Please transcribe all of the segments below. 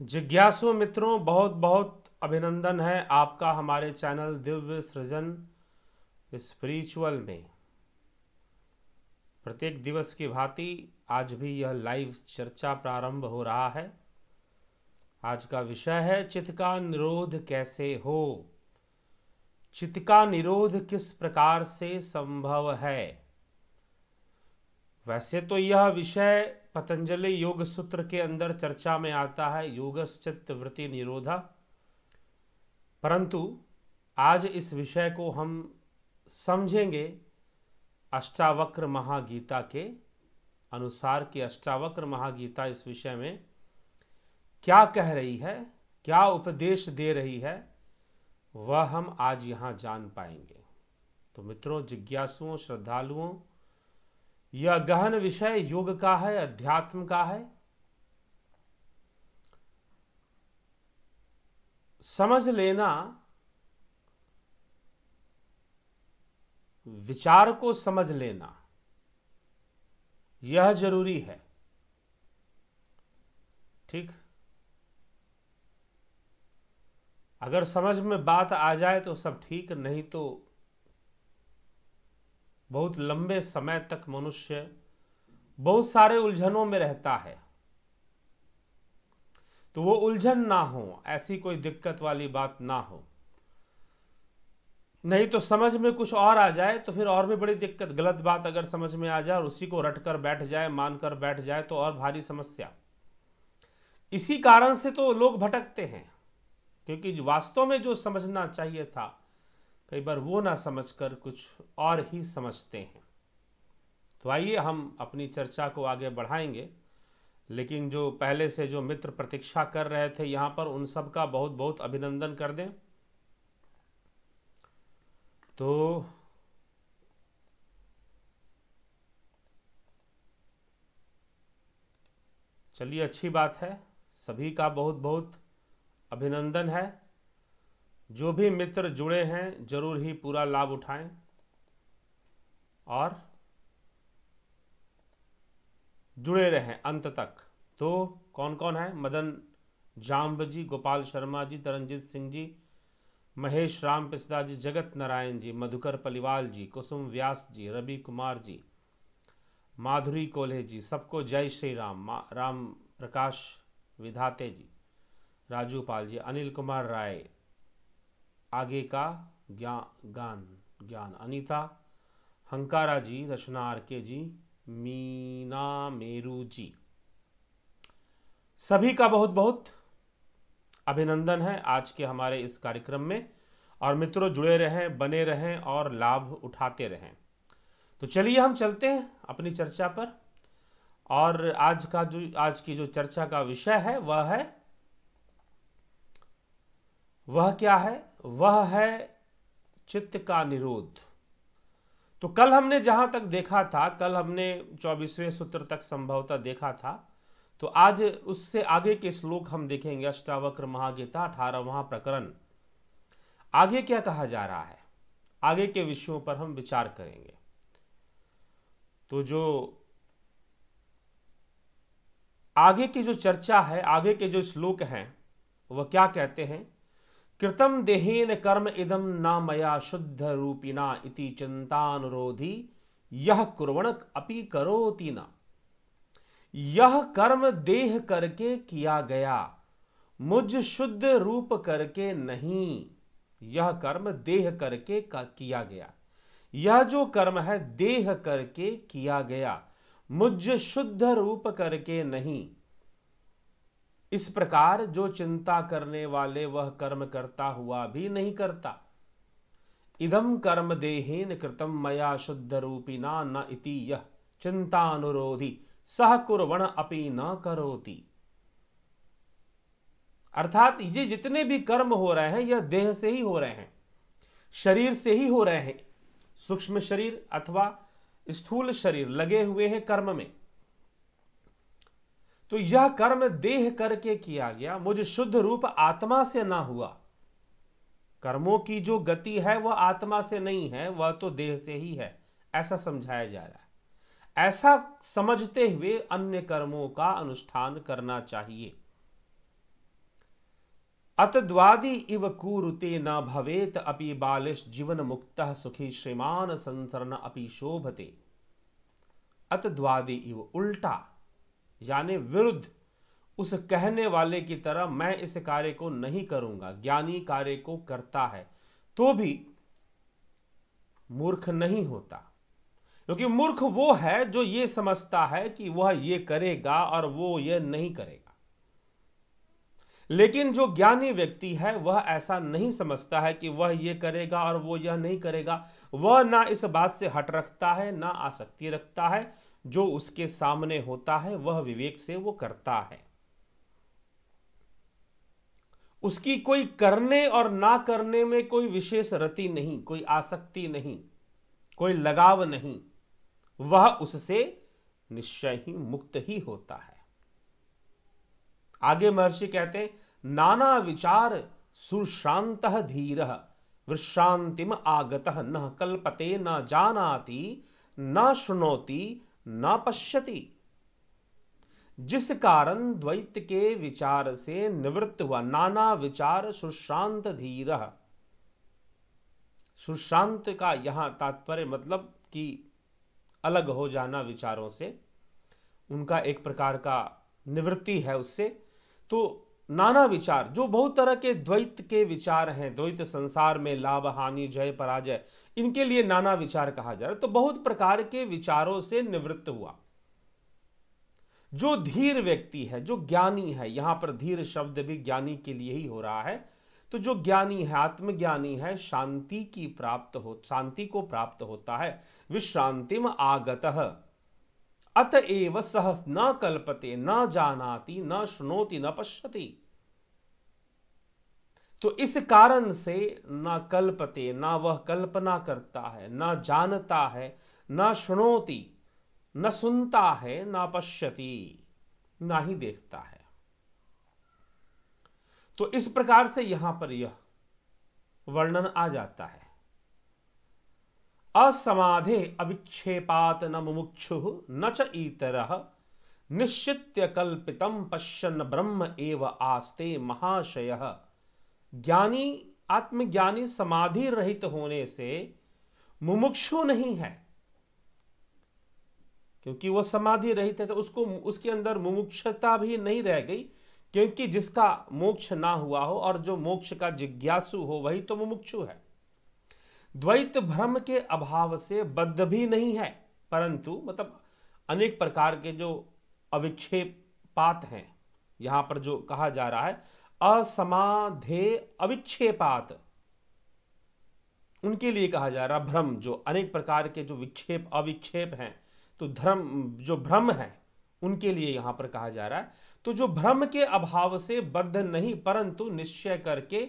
जिज्ञासु मित्रों बहुत बहुत अभिनंदन है आपका हमारे चैनल दिव्य सृजन स्पिरिचुअल में प्रत्येक दिवस की भांति आज भी यह लाइव चर्चा प्रारंभ हो रहा है आज का विषय है चित्त का निरोध कैसे हो चित्त का निरोध किस प्रकार से संभव है वैसे तो यह विषय पतंजलि योग सूत्र के अंदर चर्चा में आता है योगश्चित वृत्ति निरोधा परंतु आज इस विषय को हम समझेंगे अष्टावक्र महागीता के अनुसार कि अष्टावक्र महागीता इस विषय में क्या कह रही है क्या उपदेश दे रही है वह हम आज यहाँ जान पाएंगे तो मित्रों जिज्ञासुओं श्रद्धालुओं यह गहन विषय योग का है अध्यात्म का है समझ लेना विचार को समझ लेना यह जरूरी है ठीक अगर समझ में बात आ जाए तो सब ठीक नहीं तो बहुत लंबे समय तक मनुष्य बहुत सारे उलझनों में रहता है तो वो उलझन ना हो ऐसी कोई दिक्कत वाली बात ना हो नहीं तो समझ में कुछ और आ जाए तो फिर और भी बड़ी दिक्कत गलत बात अगर समझ में आ जाए और उसी को रटकर बैठ जाए मानकर बैठ जाए तो और भारी समस्या इसी कारण से तो लोग भटकते हैं क्योंकि वास्तव में जो समझना चाहिए था कई बार वो ना समझकर कुछ और ही समझते हैं तो आइए हम अपनी चर्चा को आगे बढ़ाएंगे लेकिन जो पहले से जो मित्र प्रतीक्षा कर रहे थे यहाँ पर उन सब का बहुत बहुत अभिनंदन कर दें तो चलिए अच्छी बात है सभी का बहुत बहुत अभिनंदन है जो भी मित्र जुड़े हैं जरूर ही पूरा लाभ उठाएं और जुड़े रहें अंत तक तो कौन कौन है मदन जाम्ब जी गोपाल शर्मा जी तरनजीत सिंह जी महेश राम पिसदा जी जगत नारायण जी मधुकर पलिवाल जी कुसुम व्यास जी रवि कुमार जी माधुरी कोल्हे जी सबको जय श्री राम राम प्रकाश विधाते जी राजू पाल जी अनिल कुमार राय आगे का ज्ञान ज्ञान ज्ञान अनीता हंकारा जी रचना आर के जी मीना मेरू जी सभी का बहुत बहुत अभिनंदन है आज के हमारे इस कार्यक्रम में और मित्रों जुड़े रहें बने रहें और लाभ उठाते रहें तो चलिए हम चलते हैं अपनी चर्चा पर और आज का जो आज की जो चर्चा का विषय है वह है वह क्या है वह है चित्त का निरोध तो कल हमने जहां तक देखा था कल हमने चौबीसवें सूत्र तक संभवतः देखा था तो आज उससे आगे के श्लोक हम देखेंगे अष्टावक्र महागीता अठारहवा प्रकरण आगे क्या कहा जा रहा है आगे के विषयों पर हम विचार करेंगे तो जो आगे की जो चर्चा है आगे के जो श्लोक हैं वह क्या कहते हैं कृतम देहेन कर्म इदम न मया शुद्ध रूपिना इति अनुरोधी यह कुर्वणक अपि करोति न यह कर्म देह करके किया गया मुझ शुद्ध रूप करके नहीं यह कर्म देह करके का किया गया यह जो कर्म है देह करके किया गया मुझ शुद्ध रूप करके नहीं इस प्रकार जो चिंता करने वाले वह कर्म करता हुआ भी नहीं करता इदम कर्म देहेन कृतम मया शुद्ध रूपिना न इति यह चिंतानुरोधी सह कुरवण अपी न करोती अर्थात ये जितने भी कर्म हो रहे हैं यह देह से ही हो रहे हैं शरीर से ही हो रहे हैं सूक्ष्म शरीर अथवा स्थूल शरीर लगे हुए हैं कर्म में तो यह कर्म देह करके किया गया मुझ शुद्ध रूप आत्मा से ना हुआ कर्मों की जो गति है वह आत्मा से नहीं है वह तो देह से ही है ऐसा समझाया जा रहा है ऐसा समझते हुए अन्य कर्मों का अनुष्ठान करना चाहिए अतद्वादी इव कुरुते न भवेत अपि बालिश जीवन मुक्त सुखी श्रीमान संसरण अपि शोभते अतद्वादी इव उल्टा यानी विरुद्ध उस कहने वाले की तरह मैं इस कार्य को नहीं करूंगा ज्ञानी कार्य को करता है तो भी मूर्ख नहीं होता क्योंकि मूर्ख वो है जो ये समझता है कि वह ये करेगा और वो ये नहीं करेगा लेकिन जो ज्ञानी व्यक्ति है वह ऐसा नहीं समझता है कि वह ये करेगा और वो यह नहीं करेगा वह ना इस बात से हट रखता है ना आसक्ति रखता है जो उसके सामने होता है वह विवेक से वो करता है उसकी कोई करने और ना करने में कोई विशेष रति नहीं कोई आसक्ति नहीं कोई लगाव नहीं वह उससे निश्चय ही मुक्त ही होता है आगे महर्षि कहते हैं नाना विचार सुशांत धीर विश्रांतिम आगत न कल्पते न जानाति न शुणोति ना पश्यति जिस कारण द्वैत के विचार से निवृत्त हुआ नाना विचार सुश्रांत धीर सुश्रांत का यहां तात्पर्य मतलब कि अलग हो जाना विचारों से उनका एक प्रकार का निवृत्ति है उससे तो नाना विचार जो बहुत तरह के द्वैत के विचार हैं द्वैत संसार में लाभ हानि जय पराजय इनके लिए नाना विचार कहा जा रहा है तो बहुत प्रकार के विचारों से निवृत्त हुआ जो धीर व्यक्ति है जो ज्ञानी है यहां पर धीर शब्द भी ज्ञानी के लिए ही हो रहा है तो जो ज्ञानी है आत्मज्ञानी है शांति की प्राप्त हो शांति को प्राप्त होता है विश्रांतिम आगत अतएव सह न कल्पते न जानाति न शुणोति न पश्यति तो इस कारण से न कल्पते न वह कल्पना करता है न जानता है न शुणोति न सुनता है न पश्यति ना ही देखता है तो इस प्रकार से यहां पर यह वर्णन आ जाता है असमाधे अविक्षेपात न मुमुक्षु न च इतर निश्चित्य कल्पितम पश्यन ब्रह्म एव आस्ते महाशय ज्ञानी आत्मज्ञानी समाधि रहित होने से मुमुक्षु नहीं है क्योंकि वह समाधि रहित है तो उसको उसके अंदर मुमुक्षता भी नहीं रह गई क्योंकि जिसका मोक्ष ना हुआ हो और जो मोक्ष का जिज्ञासु हो वही तो मुमुक्षु है द्वैत भ्रम के अभाव से बद्ध भी नहीं है परंतु मतलब अनेक प्रकार के जो अविक्षेप पात हैं यहाँ पर जो कहा जा रहा है असमाधे अविक्षेपात उनके लिए कहा जा रहा भ्रम जो अनेक प्रकार के जो विक्षेप अविक्षेप हैं तो धर्म जो भ्रम है उनके लिए यहाँ पर कहा जा रहा है तो जो भ्रम के अभाव से बद्ध नहीं परंतु निश्चय करके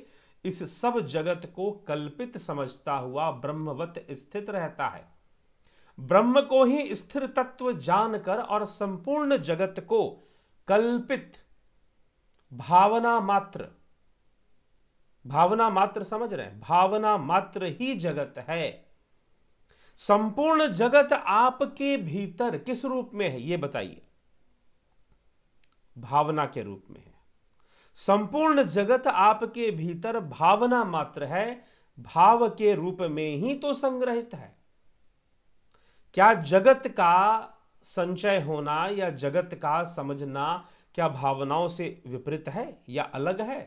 इस सब जगत को कल्पित समझता हुआ ब्रह्मवत स्थित रहता है ब्रह्म को ही स्थिर तत्व जानकर और संपूर्ण जगत को कल्पित भावना मात्र भावना मात्र समझ रहे हैं भावना मात्र ही जगत है संपूर्ण जगत आपके भीतर किस रूप में है यह बताइए भावना के रूप में है संपूर्ण जगत आपके भीतर भावना मात्र है भाव के रूप में ही तो संग्रहित है क्या जगत का संचय होना या जगत का समझना क्या भावनाओं से विपरीत है या अलग है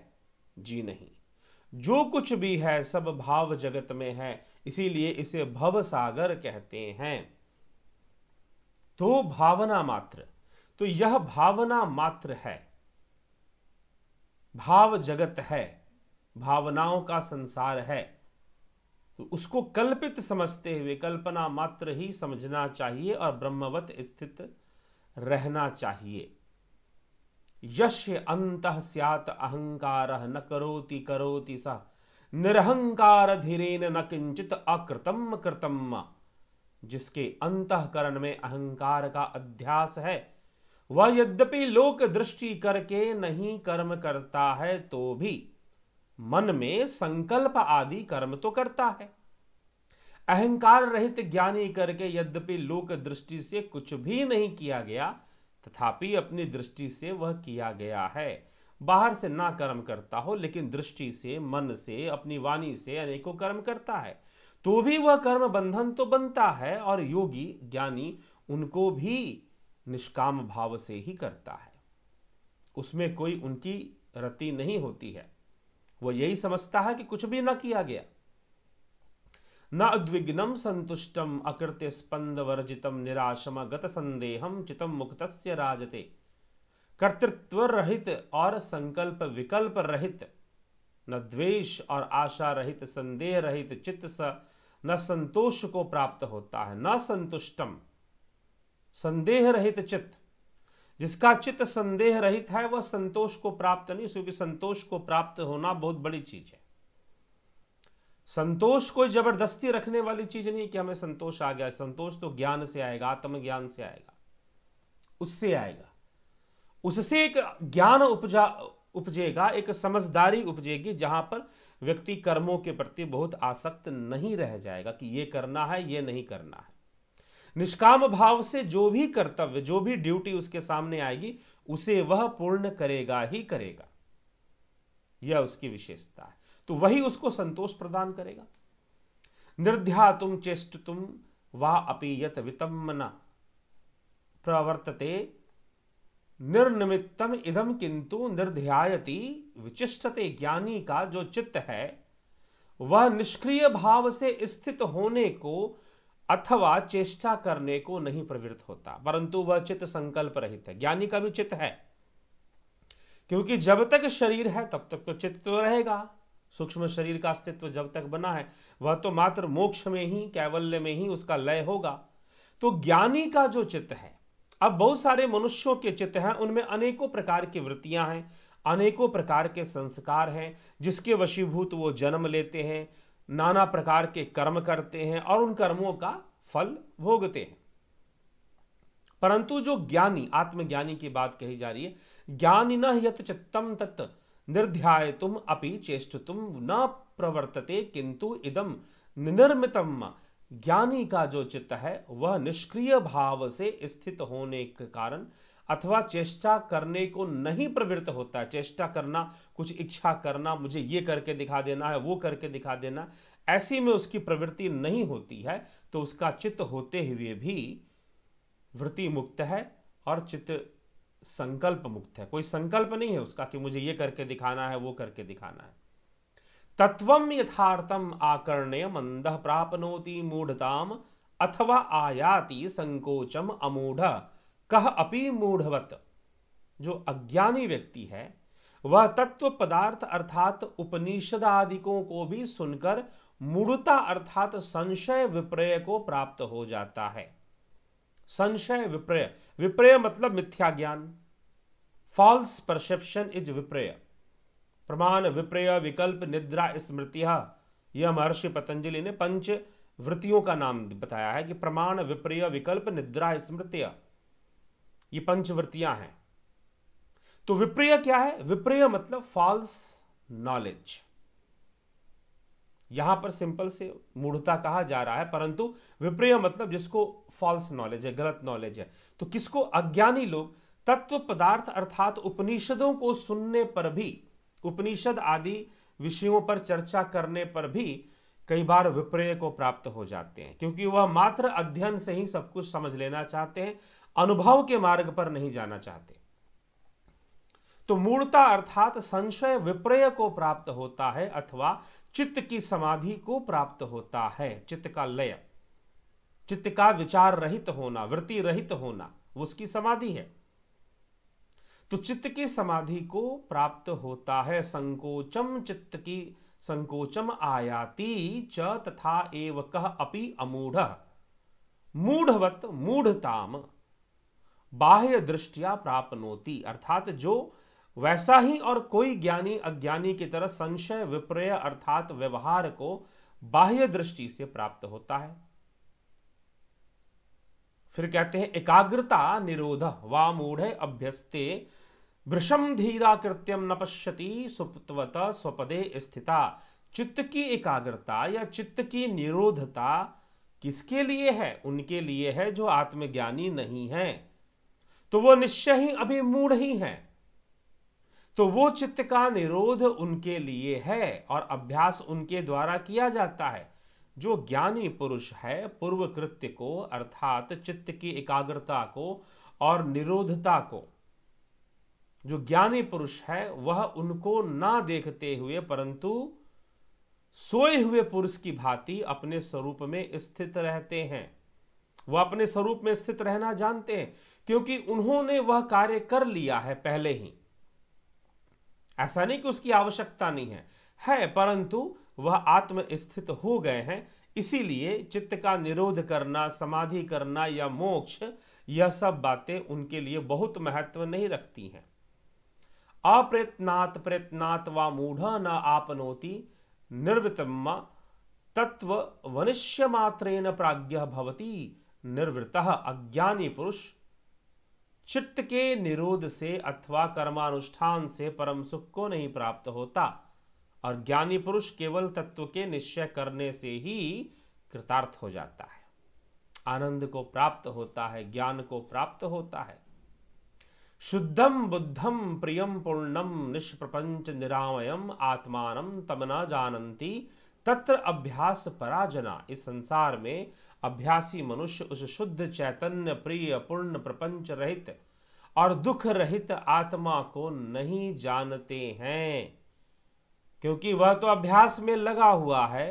जी नहीं जो कुछ भी है सब भाव जगत में है इसीलिए इसे भव सागर कहते हैं तो भावना मात्र तो यह भावना मात्र है भाव जगत है भावनाओं का संसार है तो उसको कल्पित समझते हुए कल्पना मात्र ही समझना चाहिए और ब्रह्मवत स्थित रहना चाहिए यश अंत सियात अहंकार न करोति करोति सह निरहंकार धीरेन न किंचित अकृतम कृतम जिसके अंतकरण में अहंकार का अध्यास है वह यद्यपि लोक दृष्टि करके नहीं कर्म करता है तो भी मन में संकल्प आदि कर्म तो करता है अहंकार रहित ज्ञानी करके यद्यपि लोक दृष्टि से कुछ भी नहीं किया गया तथापि अपनी दृष्टि से वह किया गया है बाहर से ना कर्म करता हो लेकिन दृष्टि से मन से अपनी वाणी से अनेकों कर्म करता है तो भी वह कर्म बंधन तो बनता है और योगी ज्ञानी उनको भी निष्काम भाव से ही करता है उसमें कोई उनकी रति नहीं होती है वो यही समझता है कि कुछ भी ना किया गया न उद्विग्नम संतुष्टम अकृत्य स्पंद वर्जितम निराशम गत संदेहम चितम मुक्त राजते कर्तृत्व रहित और संकल्प विकल्प रहित न द्वेष और आशा रहित संदेह रहित चित्त स न संतोष को प्राप्त होता है न संतुष्टम संदेह रहित चित्त जिसका चित्त संदेह रहित है वह संतोष को प्राप्त नहीं क्योंकि संतोष को प्राप्त होना बहुत बड़ी चीज है संतोष कोई जबरदस्ती रखने वाली चीज नहीं कि हमें संतोष आ गया संतोष तो ज्ञान से आएगा आत्मज्ञान से आएगा उससे आएगा उससे एक ज्ञान उपजा उपजेगा एक समझदारी उपजेगी जहां पर व्यक्ति कर्मों के प्रति बहुत आसक्त नहीं रह जाएगा कि ये करना है ये नहीं करना है निष्काम भाव से जो भी कर्तव्य जो भी ड्यूटी उसके सामने आएगी उसे वह पूर्ण करेगा ही करेगा यह उसकी विशेषता है तो वही उसको संतोष प्रदान करेगा निर्ध्या तुम चेष्ट तुम वा अपीयत वितम्बना प्रवर्तते निर्निमित्तम इदम किंतु निर्ध्यायति विचिष्टते ज्ञानी का जो चित्त है वह निष्क्रिय भाव से स्थित होने को अथवा चेष्टा करने को नहीं प्रवृत्त होता परंतु वह चित्त संकल्प रहित है ज्ञानी का भी चित्त है क्योंकि जब तक शरीर है तब तक तो चित्त तो रहेगा सूक्ष्म शरीर का अस्तित्व जब तक बना है वह तो मात्र मोक्ष में ही कैवल्य में ही उसका लय होगा तो ज्ञानी का जो चित्त है अब बहुत सारे मनुष्यों के चित्त हैं उनमें अनेकों प्रकार की वृत्तियां हैं अनेकों प्रकार के संस्कार हैं जिसके वशीभूत वो जन्म लेते हैं नाना प्रकार के कर्म करते हैं और उन कर्मों का फल भोगते हैं परंतु जो ज्ञानी आत्मज्ञानी की बात कही जा रही है ज्ञानी न यत चित्तम तत् निर्ध्याय तुम अपि चेष्ट तुम न प्रवर्तते किंतु इदम निर्मित ज्ञानी का जो चित्त है वह निष्क्रिय भाव से स्थित होने के कारण अथवा चेष्टा करने को नहीं प्रवृत्त होता है चेष्टा करना कुछ इच्छा करना मुझे ये करके दिखा देना है वो करके दिखा देना ऐसी में उसकी प्रवृत्ति नहीं होती है तो उसका चित्त होते हुए भी वृत्ति मुक्त है और चित्त संकल्प मुक्त है कोई संकल्प नहीं है उसका कि मुझे ये करके दिखाना है वो करके दिखाना है तत्वम यथार्थम आकर्णय मंद प्राप्नोति मूढ़ताम अथवा आयाति संकोचम अमूढ़ कह अपि मूढ़वत जो अज्ञानी व्यक्ति है वह तत्व पदार्थ अर्थात उपनिषद आदिकों को भी सुनकर मूढ़ता अर्थात संशय विप्रय को प्राप्त हो जाता है संशय विप्रय विप्रय मतलब मिथ्या ज्ञान फॉल्स परसेप्शन इज विप्रय प्रमाण विप्रय विकल्प निद्रा स्मृति यह महर्षि पतंजलि ने पंच वृत्तियों का नाम बताया है कि प्रमाण विप्रय विकल्प निद्रा स्मृतिया ये पंचवृत्तियां हैं तो विप्रिय क्या है विप्रिय मतलब फॉल्स नॉलेज यहां पर सिंपल से मूढ़ता कहा जा रहा है परंतु विप्रिय मतलब जिसको फॉल्स नॉलेज है गलत नॉलेज है तो किसको अज्ञानी लोग तत्व पदार्थ अर्थात उपनिषदों को सुनने पर भी उपनिषद आदि विषयों पर चर्चा करने पर भी कई बार विपर्य को प्राप्त हो जाते हैं क्योंकि वह मात्र अध्ययन से ही सब कुछ समझ लेना चाहते हैं अनुभव के मार्ग पर नहीं जाना चाहते तो मूर्ता अर्थात संशय विपर्य को प्राप्त होता है अथवा चित्त की समाधि को प्राप्त होता है चित्त का लय चित्त का विचार रहित होना वृत्ति रहित होना उसकी समाधि है तो चित्त की समाधि को प्राप्त होता है संकोचम चित्त की संकोचम आयाति च तथा एव कह अपि अमूढ़ मूढ़वत मूढ़ताम बाह्य दृष्टिया प्राप्नोति अर्थात जो वैसा ही और कोई ज्ञानी अज्ञानी की तरह संशय विप्रय अर्थात व्यवहार को बाह्य दृष्टि से प्राप्त होता है फिर कहते हैं एकाग्रता निरोध वा मूढ़ अभ्यस्ते वृषम धीरा कृत्यम न पश्यति सुप्तवत स्वपदे स्थिता चित्त की एकाग्रता या चित्त की निरोधता किसके लिए है उनके लिए है जो आत्मज्ञानी नहीं है तो वो निश्चय ही अभी मूढ़ ही है तो वो चित्त का निरोध उनके लिए है और अभ्यास उनके द्वारा किया जाता है जो ज्ञानी पुरुष है पूर्व कृत्य को अर्थात चित्त की एकाग्रता को और निरोधता को जो ज्ञानी पुरुष है वह उनको ना देखते हुए परंतु सोए हुए पुरुष की भांति अपने स्वरूप में स्थित रहते हैं वह अपने स्वरूप में स्थित रहना जानते हैं क्योंकि उन्होंने वह कार्य कर लिया है पहले ही ऐसा नहीं कि उसकी आवश्यकता नहीं है है परंतु वह आत्म स्थित हो गए हैं इसीलिए चित्त का निरोध करना समाधि करना या मोक्ष यह सब बातें उनके लिए बहुत महत्व नहीं रखती हैं अप्रयत्नात् प्रयत्नात् वा मूढ़ न आपनोति निर्वृतम तत्व वनिष्य मात्रेण प्राज्ञ भवति निर्वृत अज्ञानी पुरुष चित्त के निरोध से अथवा कर्मानुष्ठान से परम सुख को नहीं प्राप्त होता और ज्ञानी पुरुष केवल तत्व के निश्चय करने से ही कृतार्थ हो जाता है आनंद को प्राप्त होता है ज्ञान को प्राप्त होता है शुद्धम बुद्धम प्रियम पूर्णम निष्प्रपंच निरामयम आत्मानम तमना जानती तत्र अभ्यास पराजना इस संसार में अभ्यासी मनुष्य उस शुद्ध चैतन्य प्रिय पूर्ण प्रपंच रहित और दुख रहित आत्मा को नहीं जानते हैं क्योंकि वह तो अभ्यास में लगा हुआ है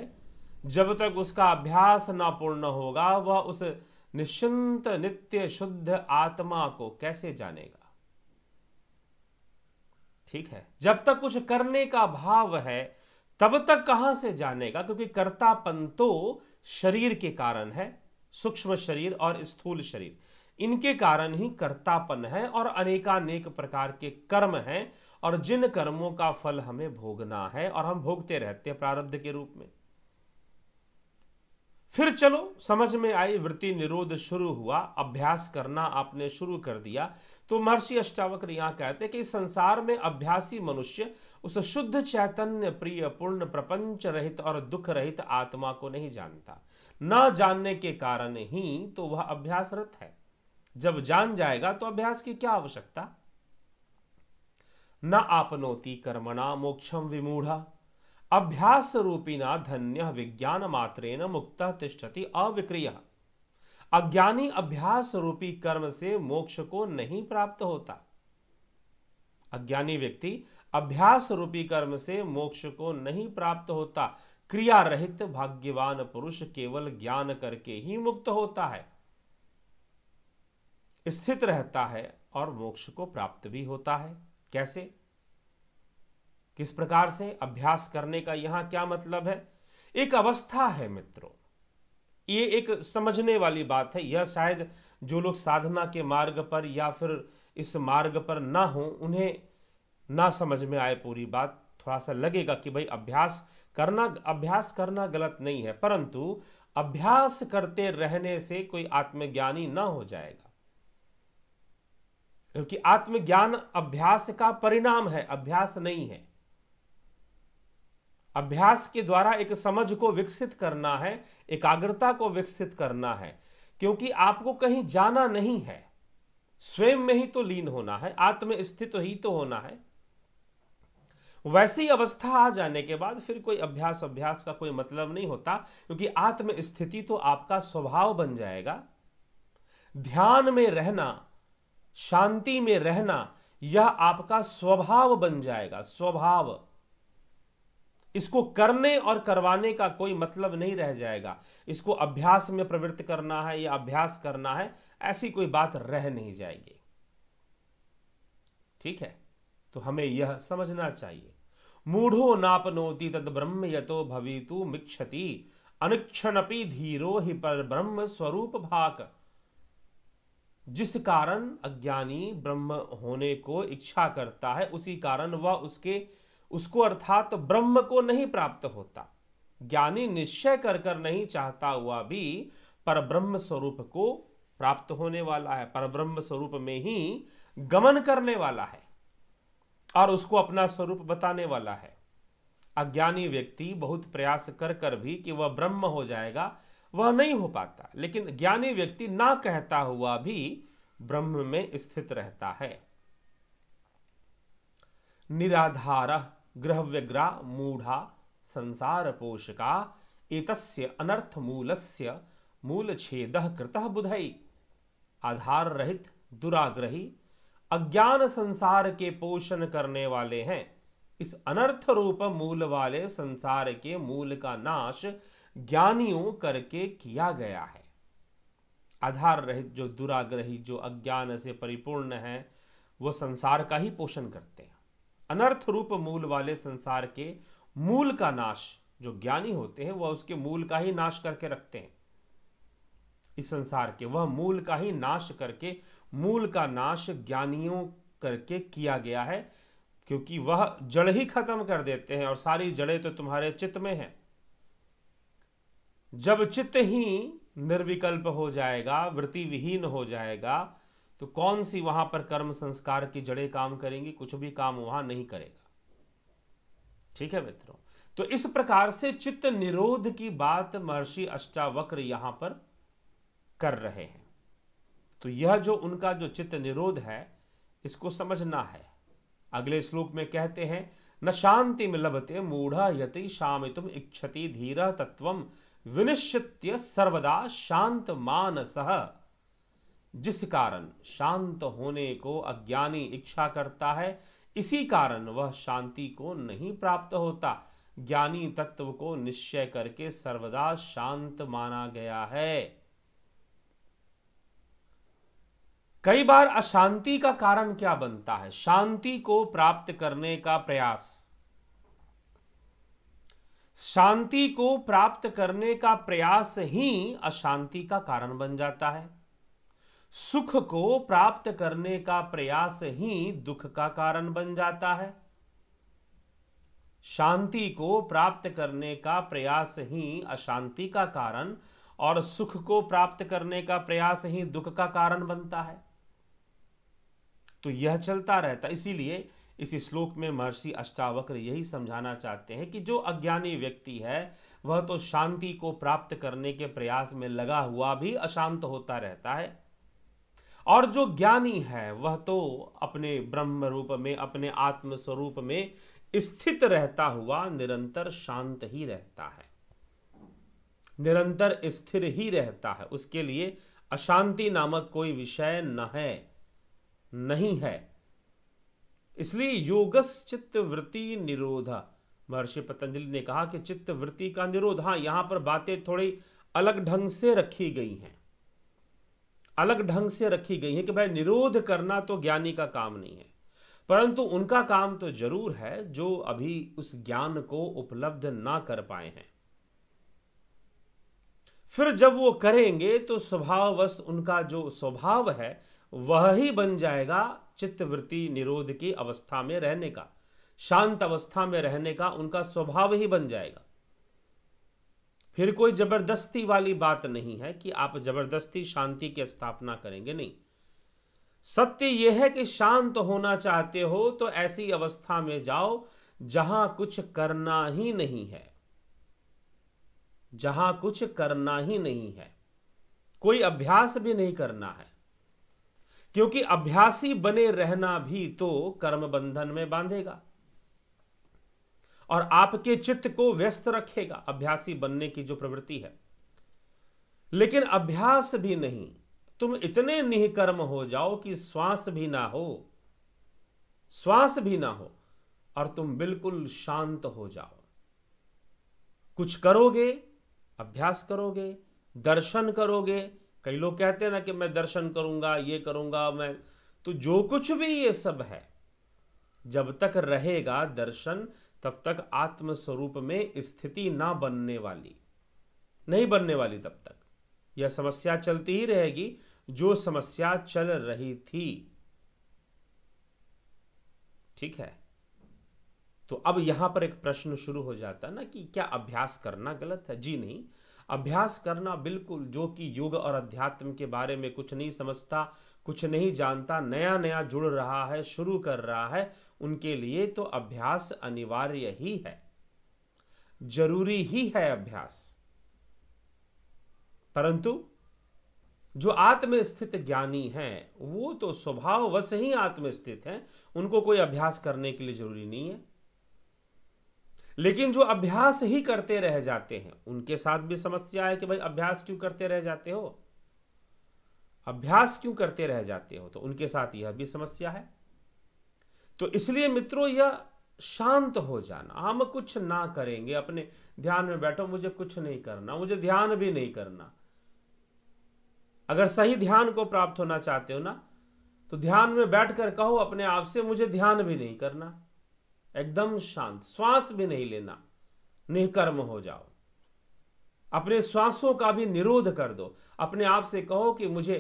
जब तक उसका अभ्यास ना पूर्ण होगा वह उस निश्चिंत नित्य शुद्ध आत्मा को कैसे जानेगा ठीक है जब तक कुछ करने का भाव है तब तक कहां से जानेगा क्योंकि कर्तापन तो शरीर के कारण है सूक्ष्म शरीर और स्थूल शरीर इनके कारण ही कर्तापन है और अनेकानेक प्रकार के कर्म हैं और जिन कर्मों का फल हमें भोगना है और हम भोगते रहते हैं प्रारब्ध के रूप में फिर चलो समझ में आई वृत्ति निरोध शुरू हुआ अभ्यास करना आपने शुरू कर दिया तो महर्षि अष्टावक्र यहाँ कहते हैं कि इस संसार में अभ्यासी मनुष्य उस शुद्ध चैतन्य प्रिय पूर्ण प्रपंच रहित और दुख रहित आत्मा को नहीं जानता ना जानने के कारण ही तो वह अभ्यासरत है जब जान जाएगा तो अभ्यास की क्या आवश्यकता न आपनोति कर्मणा मोक्षम विमूढ़ अभ्यास रूपिणा धन्य विज्ञान मात्रेण मुक्त तिष्ठति अविक्रिया अज्ञानी अभ्यास रूपी कर्म से मोक्ष को नहीं प्राप्त होता अज्ञानी व्यक्ति अभ्यास रूपी कर्म से मोक्ष को नहीं प्राप्त होता क्रिया रहित भाग्यवान पुरुष केवल ज्ञान करके ही मुक्त होता है स्थित रहता है और मोक्ष को प्राप्त भी होता है कैसे किस प्रकार से अभ्यास करने का यहां क्या मतलब है एक अवस्था है मित्रों ये एक समझने वाली बात है यह शायद जो लोग साधना के मार्ग पर या फिर इस मार्ग पर ना हो उन्हें ना समझ में आए पूरी बात थोड़ा सा लगेगा कि भाई अभ्यास करना अभ्यास करना गलत नहीं है परंतु अभ्यास करते रहने से कोई आत्मज्ञानी ना हो जाएगा क्योंकि आत्मज्ञान अभ्यास का परिणाम है अभ्यास नहीं है अभ्यास के द्वारा एक समझ को विकसित करना है एकाग्रता को विकसित करना है क्योंकि आपको कहीं जाना नहीं है स्वयं में ही तो लीन होना है आत्म स्थित तो ही तो होना है वैसी अवस्था आ जाने के बाद फिर कोई अभ्यास अभ्यास का कोई मतलब नहीं होता क्योंकि आत्म स्थिति तो आपका स्वभाव बन जाएगा ध्यान में रहना शांति में रहना यह आपका स्वभाव बन जाएगा स्वभाव इसको करने और करवाने का कोई मतलब नहीं रह जाएगा इसको अभ्यास में प्रवृत्त करना है या अभ्यास करना है ऐसी कोई बात रह नहीं जाएगी ठीक है तो हमें यह समझना चाहिए मूढ़ो नापनोति तद ब्रह्म यतो भवितु मिक्षति अनुक्षणपि धीरो ही पर ब्रह्म स्वरूप भाक जिस कारण अज्ञानी ब्रह्म होने को इच्छा करता है उसी कारण वह उसके उसको अर्थात ब्रह्म को नहीं प्राप्त होता ज्ञानी निश्चय कर कर नहीं चाहता हुआ भी पर ब्रह्म स्वरूप को प्राप्त होने वाला है पर ब्रह्म स्वरूप में ही गमन करने वाला है और उसको अपना स्वरूप बताने वाला है अज्ञानी व्यक्ति बहुत प्रयास कर कर भी कि वह ब्रह्म हो जाएगा वह नहीं हो पाता लेकिन ज्ञानी व्यक्ति ना कहता हुआ भी ब्रह्म में स्थित रहता है निराधार ग्रह व्यग्रा मूढ़ा संसार पोषका एतस्य अनर्थ मूलस्य मूल छेद कृत बुधई आधार रहित दुराग्रही अज्ञान संसार के पोषण करने वाले हैं इस अनर्थ रूप मूल वाले संसार के मूल का नाश ज्ञानियों करके किया गया है आधार रहित जो दुराग्रही जो अज्ञान से परिपूर्ण है वो संसार का ही पोषण करते हैं अनर्थ रूप मूल वाले संसार के मूल का नाश जो ज्ञानी होते हैं वह उसके मूल का ही नाश करके रखते हैं इस संसार के वह मूल का ही नाश करके मूल का नाश ज्ञानियों करके किया गया है क्योंकि वह जड़ ही खत्म कर देते हैं और सारी जड़ें तो तुम्हारे चित्त में हैं जब चित्त ही निर्विकल्प हो जाएगा वृत्ति विहीन हो जाएगा तो कौन सी वहां पर कर्म संस्कार की जड़े काम करेंगी कुछ भी काम वहां नहीं करेगा ठीक है मित्रों तो इस प्रकार से चित्त निरोध की बात महर्षि अष्टावक्र यहां पर कर रहे हैं तो यह जो उनका जो चित्त निरोध है इसको समझना है अगले श्लोक में कहते हैं न शांति में लभते मूढ़ यति शाम तुम इच्छति धीर तत्व विनिश्चित सर्वदा शांत मान सह जिस कारण शांत होने को अज्ञानी इच्छा करता है इसी कारण वह शांति को नहीं प्राप्त होता ज्ञानी तत्व को निश्चय करके सर्वदा शांत माना गया है कई बार अशांति का कारण क्या बनता है शांति को प्राप्त करने का प्रयास शांति को प्राप्त करने का प्रयास ही अशांति का कारण बन जाता है सुख को प्राप्त करने का प्रयास ही दुख का कारण बन जाता है शांति को प्राप्त करने का प्रयास ही अशांति का कारण और सुख को प्राप्त करने का प्रयास ही दुख का कारण बनता है तो यह चलता रहता इसीलिए इस श्लोक में महर्षि अष्टावक्र यही समझाना चाहते हैं कि जो अज्ञानी व्यक्ति है वह तो शांति को प्राप्त करने के प्रयास में लगा हुआ भी अशांत होता रहता है और जो ज्ञानी है वह तो अपने ब्रह्म रूप में अपने आत्म स्वरूप में स्थित रहता हुआ निरंतर शांत ही रहता है निरंतर स्थिर ही रहता है उसके लिए अशांति नामक कोई विषय न है नहीं है इसलिए योगस चित्त वृत्ति निरोध महर्षि पतंजलि ने कहा कि चित्त वृत्ति का निरोध हाँ यहां पर बातें थोड़ी अलग ढंग से रखी गई हैं अलग ढंग से रखी गई हैं कि भाई निरोध करना तो ज्ञानी का काम नहीं है परंतु उनका काम तो जरूर है जो अभी उस ज्ञान को उपलब्ध ना कर पाए हैं फिर जब वो करेंगे तो स्वभाववश उनका जो स्वभाव है वह ही बन जाएगा चित्तवृत्ति निरोध की अवस्था में रहने का शांत अवस्था में रहने का उनका स्वभाव ही बन जाएगा फिर कोई जबरदस्ती वाली बात नहीं है कि आप जबरदस्ती शांति की स्थापना करेंगे नहीं सत्य यह है कि शांत होना चाहते हो तो ऐसी अवस्था में जाओ जहां कुछ करना ही नहीं है जहां कुछ करना ही नहीं है कोई अभ्यास भी नहीं करना है क्योंकि अभ्यासी बने रहना भी तो कर्म बंधन में बांधेगा और आपके चित्त को व्यस्त रखेगा अभ्यासी बनने की जो प्रवृत्ति है लेकिन अभ्यास भी नहीं तुम इतने निहकर्म हो जाओ कि श्वास भी ना हो श्वास भी ना हो और तुम बिल्कुल शांत हो जाओ कुछ करोगे अभ्यास करोगे दर्शन करोगे कई लोग कहते हैं ना कि मैं दर्शन करूंगा ये करूंगा मैं तो जो कुछ भी ये सब है जब तक रहेगा दर्शन तब तक आत्म स्वरूप में स्थिति ना बनने वाली नहीं बनने वाली तब तक यह समस्या चलती ही रहेगी जो समस्या चल रही थी ठीक है तो अब यहां पर एक प्रश्न शुरू हो जाता ना कि क्या अभ्यास करना गलत है जी नहीं अभ्यास करना बिल्कुल जो कि योग और अध्यात्म के बारे में कुछ नहीं समझता कुछ नहीं जानता नया नया जुड़ रहा है शुरू कर रहा है उनके लिए तो अभ्यास अनिवार्य ही है जरूरी ही है अभ्यास परंतु जो आत्मस्थित ज्ञानी हैं वो तो स्वभाव वश ही आत्मस्थित हैं उनको कोई अभ्यास करने के लिए जरूरी नहीं है लेकिन जो अभ्यास ही करते रह जाते हैं उनके साथ भी समस्या है कि भाई अभ्यास क्यों करते रह जाते हो अभ्यास क्यों करते रह जाते हो तो उनके साथ यह भी समस्या है तो इसलिए मित्रों यह शांत हो जाना हम कुछ ना करेंगे अपने ध्यान में बैठो मुझे कुछ नहीं करना मुझे ध्यान भी नहीं करना अगर सही ध्यान को प्राप्त होना चाहते हो ना तो ध्यान में बैठ कर कहो अपने आप से मुझे ध्यान भी नहीं करना एकदम शांत श्वास भी नहीं लेना निकर्म हो जाओ अपने श्वासों का भी निरोध कर दो अपने आप से कहो कि मुझे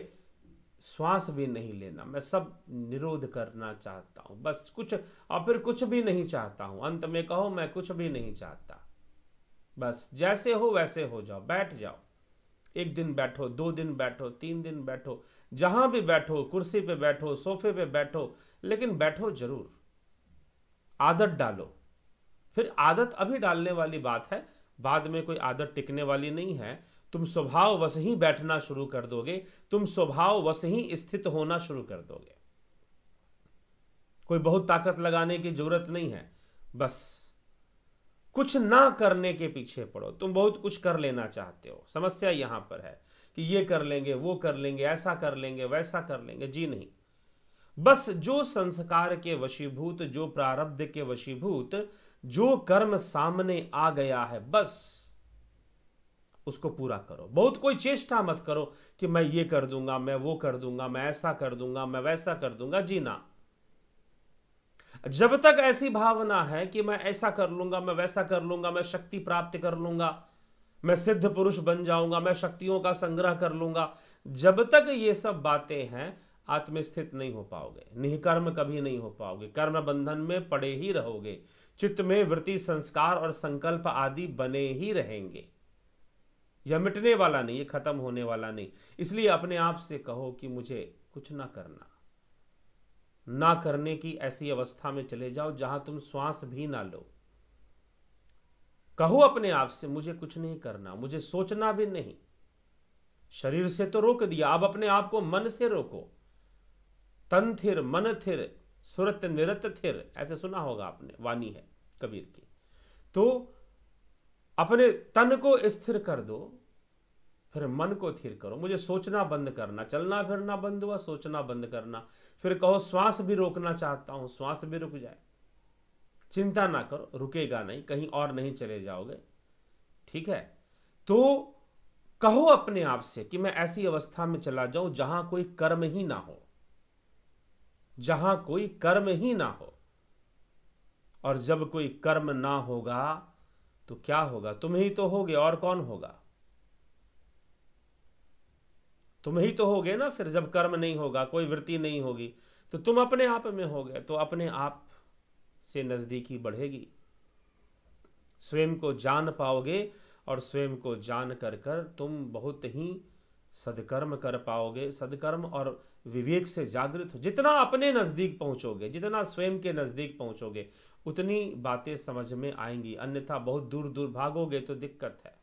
श्वास भी नहीं लेना मैं सब निरोध करना चाहता हूं बस कुछ और फिर कुछ भी नहीं चाहता हूं अंत में कहो मैं कुछ भी नहीं चाहता बस जैसे हो वैसे हो जाओ बैठ जाओ एक दिन बैठो दो दिन बैठो तीन दिन बैठो जहां भी बैठो कुर्सी पे बैठो सोफे पे बैठो लेकिन बैठो जरूर आदत डालो फिर आदत अभी डालने वाली बात है बाद में कोई आदत टिकने वाली नहीं है तुम स्वभाव वश ही बैठना शुरू कर दोगे तुम स्वभाव वश ही स्थित होना शुरू कर दोगे कोई बहुत ताकत लगाने की जरूरत नहीं है बस कुछ ना करने के पीछे पड़ो तुम बहुत कुछ कर लेना चाहते हो समस्या यहां पर है कि ये कर लेंगे वो कर लेंगे ऐसा कर लेंगे वैसा कर लेंगे जी नहीं बस जो संस्कार के वशीभूत जो प्रारब्ध के वशीभूत जो कर्म सामने आ गया है बस उसको पूरा करो बहुत कोई चेष्टा मत करो कि मैं ये कर दूंगा मैं वो कर दूंगा मैं ऐसा कर दूंगा मैं वैसा कर दूंगा जी ना जब तक ऐसी भावना है कि मैं ऐसा कर लूंगा मैं वैसा कर लूंगा मैं शक्ति प्राप्त कर लूंगा मैं सिद्ध पुरुष बन जाऊंगा मैं शक्तियों का संग्रह कर लूंगा जब तक ये सब बातें हैं आत्मस्थित नहीं हो पाओगे निहकर्म कभी नहीं हो पाओगे कर्म बंधन में पड़े ही रहोगे चित्त में वृत्ति संस्कार और संकल्प आदि बने ही रहेंगे यह मिटने वाला नहीं ये खत्म होने वाला नहीं इसलिए अपने आप से कहो कि मुझे कुछ ना करना ना करने की ऐसी अवस्था में चले जाओ जहां तुम श्वास भी ना लो कहो अपने आप से मुझे कुछ नहीं करना मुझे सोचना भी नहीं शरीर से तो रोक दिया अब अपने आप को मन से रोको तन थिर मन थिर सुरत निरत थिर ऐसे सुना होगा आपने वाणी है कबीर की तो अपने तन को स्थिर कर दो फिर मन को स्थिर करो मुझे सोचना बंद करना चलना फिरना बंद हुआ सोचना बंद करना फिर कहो श्वास भी रोकना चाहता हूं श्वास भी रुक जाए चिंता ना करो रुकेगा नहीं कहीं और नहीं चले जाओगे ठीक है तो कहो अपने आप से कि मैं ऐसी अवस्था में चला जाऊं जहां कोई कर्म ही ना हो जहां कोई कर्म ही ना हो और जब कोई कर्म ना होगा तो क्या होगा तुम ही तो होगे और कौन होगा तुम ही तो होगे ना फिर जब कर्म नहीं होगा कोई वृत्ति नहीं होगी तो तुम अपने आप में हो गए तो अपने आप से नज़दीकी बढ़ेगी स्वयं को जान पाओगे और स्वयं को जान कर कर तुम बहुत ही सदकर्म कर पाओगे सदकर्म और विवेक से जागृत हो जितना अपने नज़दीक पहुंचोगे जितना स्वयं के नज़दीक पहुंचोगे उतनी बातें समझ में आएंगी अन्यथा बहुत दूर दूर भागोगे तो दिक्कत है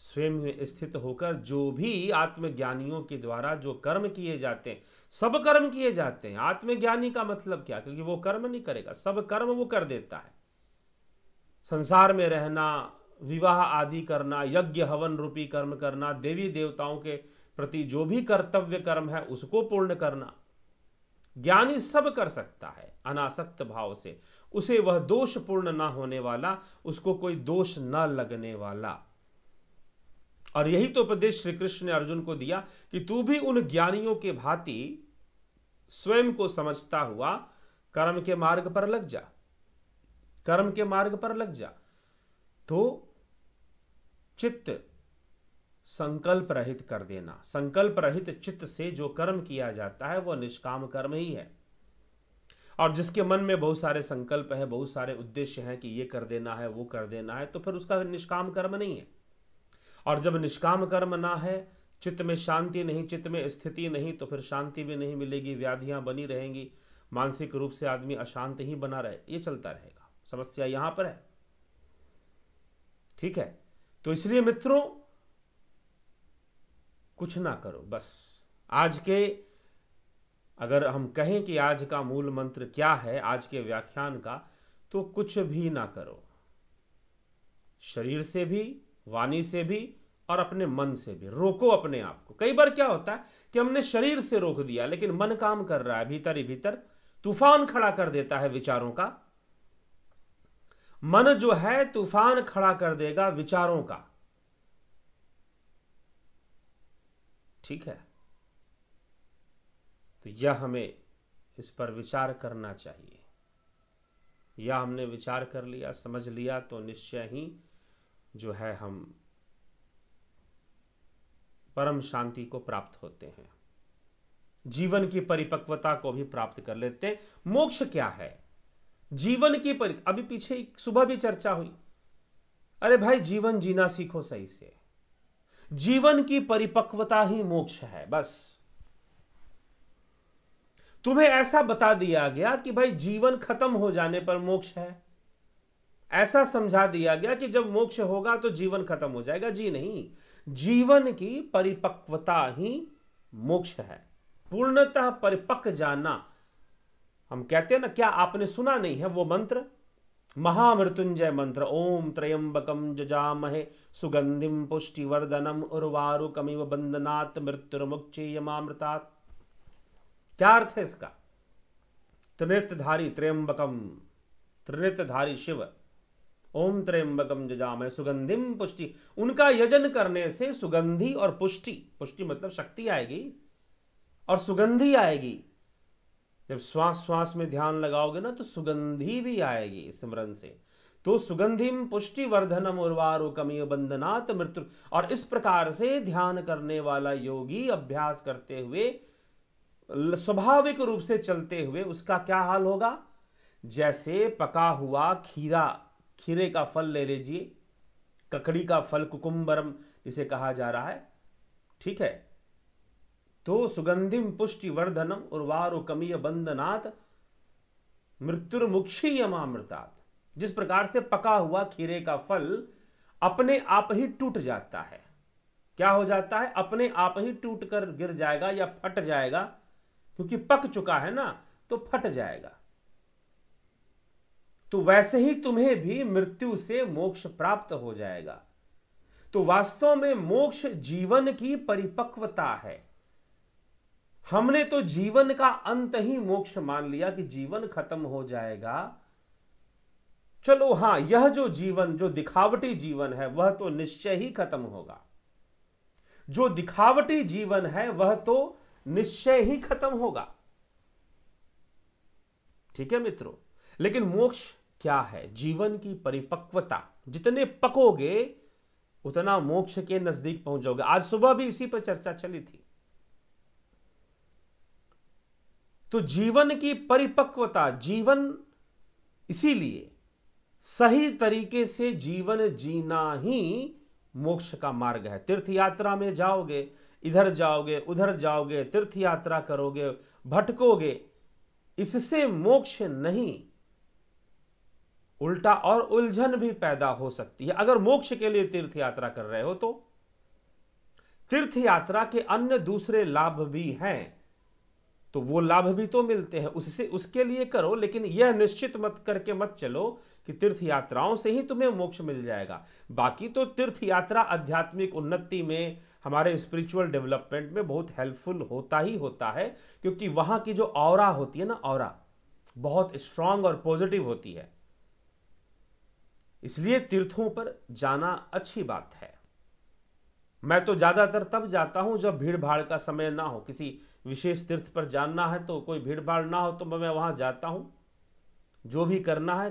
स्वयं में स्थित होकर जो भी आत्मज्ञानियों के द्वारा जो कर्म किए जाते हैं सब कर्म किए जाते हैं आत्मज्ञानी का मतलब क्या क्योंकि वो कर्म नहीं करेगा सब कर्म वो कर देता है संसार में रहना विवाह आदि करना यज्ञ हवन रूपी कर्म करना देवी देवताओं के प्रति जो भी कर्तव्य कर्म है उसको पूर्ण करना ज्ञानी सब कर सकता है अनासक्त भाव से उसे वह दोष पूर्ण ना होने वाला उसको कोई दोष ना लगने वाला और यही तो उपदेश श्री कृष्ण ने अर्जुन को दिया कि तू भी उन ज्ञानियों के भांति स्वयं को समझता हुआ कर्म के मार्ग पर लग जा कर्म के मार्ग पर लग जा तो चित्त संकल्प रहित कर देना संकल्प रहित चित्त से जो कर्म किया जाता है वह निष्काम कर्म ही है और जिसके मन में बहुत सारे संकल्प हैं बहुत सारे उद्देश्य हैं कि ये कर देना है वो कर देना है तो फिर उसका निष्काम कर्म नहीं है और जब निष्काम कर्म ना है चित्त में शांति नहीं चित्त में स्थिति नहीं तो फिर शांति भी नहीं मिलेगी व्याधियां बनी रहेंगी मानसिक रूप से आदमी अशांत ही बना रहे ये चलता रहेगा समस्या यहां पर है ठीक है तो इसलिए मित्रों कुछ ना करो बस आज के अगर हम कहें कि आज का मूल मंत्र क्या है आज के व्याख्यान का तो कुछ भी ना करो शरीर से भी वाणी से भी और अपने मन से भी रोको अपने आप को कई बार क्या होता है कि हमने शरीर से रोक दिया लेकिन मन काम कर रहा है भीतर ही भीतर तूफान खड़ा कर देता है विचारों का मन जो है तूफान खड़ा कर देगा विचारों का ठीक है तो यह हमें इस पर विचार करना चाहिए या हमने विचार कर लिया समझ लिया तो निश्चय ही जो है हम परम शांति को प्राप्त होते हैं जीवन की परिपक्वता को भी प्राप्त कर लेते हैं मोक्ष क्या है जीवन की परि अभी पीछे सुबह भी चर्चा हुई अरे भाई जीवन जीना सीखो सही से जीवन की परिपक्वता ही मोक्ष है बस तुम्हें ऐसा बता दिया गया कि भाई जीवन खत्म हो जाने पर मोक्ष है ऐसा समझा दिया गया कि जब मोक्ष होगा तो जीवन खत्म हो जाएगा जी नहीं जीवन की परिपक्वता ही मोक्ष है पूर्णतः परिपक्व जाना हम कहते हैं ना क्या आपने सुना नहीं है वो मंत्र महामृत्युंजय मंत्र ओम त्रयंबक जजामहे सुगंधिम पुष्टिवर्धनम उर्वारुकमिव बंदनात् मृत्युर्मुक्षीयमामृतात् क्या अर्थ है इसका त्रिनेत्रधारी त्रयंबकम त्रिनेत्रधारी शिव ओम त्रयंबकम जजामहे सुगंधिम पुष्टि उनका यजन करने से सुगंधि और पुष्टि पुष्टि मतलब शक्ति आएगी और सुगंधि आएगी जब श्वास श्वास में ध्यान लगाओगे ना तो सुगंधि भी आएगी स्मरण से तो सुगंधिम पुष्टि वर्धनम उर्वारो कमी बंधनात् मृत्यु और इस प्रकार से ध्यान करने वाला योगी अभ्यास करते हुए स्वाभाविक रूप से चलते हुए उसका क्या हाल होगा जैसे पका हुआ खीरा खीरे का फल ले लीजिए ककड़ी का फल कुकुम्बरम जिसे कहा जा रहा है ठीक है तो सुगंधिम पुष्टिवर्धनम उर्वारो कमीय बंदनाथ मृत्युर्मुक्षीयमामृतात् जिस प्रकार से पका हुआ खीरे का फल अपने आप ही टूट जाता है क्या हो जाता है अपने आप ही टूट कर गिर जाएगा या फट जाएगा क्योंकि पक चुका है ना तो फट जाएगा तो वैसे ही तुम्हें भी मृत्यु से मोक्ष प्राप्त हो जाएगा तो वास्तव में मोक्ष जीवन की परिपक्वता है हमने तो जीवन का अंत ही मोक्ष मान लिया कि जीवन खत्म हो जाएगा चलो हां यह जो जीवन जो दिखावटी जीवन है वह तो निश्चय ही खत्म होगा जो दिखावटी जीवन है वह तो निश्चय ही खत्म होगा ठीक है मित्रों लेकिन मोक्ष क्या है जीवन की परिपक्वता जितने पकोगे उतना मोक्ष के नजदीक पहुंच जाओगे आज सुबह भी इसी पर चर्चा चली थी तो जीवन की परिपक्वता जीवन इसीलिए सही तरीके से जीवन जीना ही मोक्ष का मार्ग है तीर्थ यात्रा में जाओगे इधर जाओगे उधर जाओगे तीर्थ यात्रा करोगे भटकोगे इससे मोक्ष नहीं उल्टा और उलझन भी पैदा हो सकती है अगर मोक्ष के लिए तीर्थ यात्रा कर रहे हो तो तीर्थ यात्रा के अन्य दूसरे लाभ भी हैं तो वो लाभ भी तो मिलते हैं उससे उसके लिए करो लेकिन यह निश्चित मत करके मत चलो कि तीर्थ यात्राओं से ही तुम्हें मोक्ष मिल जाएगा बाकी तो तीर्थ यात्रा आध्यात्मिक उन्नति में हमारे स्पिरिचुअल डेवलपमेंट में बहुत हेल्पफुल होता ही होता है क्योंकि वहाँ की जो और होती है ना और बहुत स्ट्रांग और पॉजिटिव होती है इसलिए तीर्थों पर जाना अच्छी बात है मैं तो ज़्यादातर तब जाता हूं जब भीड़ भाड़ का समय ना हो किसी विशेष तीर्थ पर जानना है तो कोई भीड़ भाड़ ना हो तो मैं वहाँ जाता हूँ जो भी करना है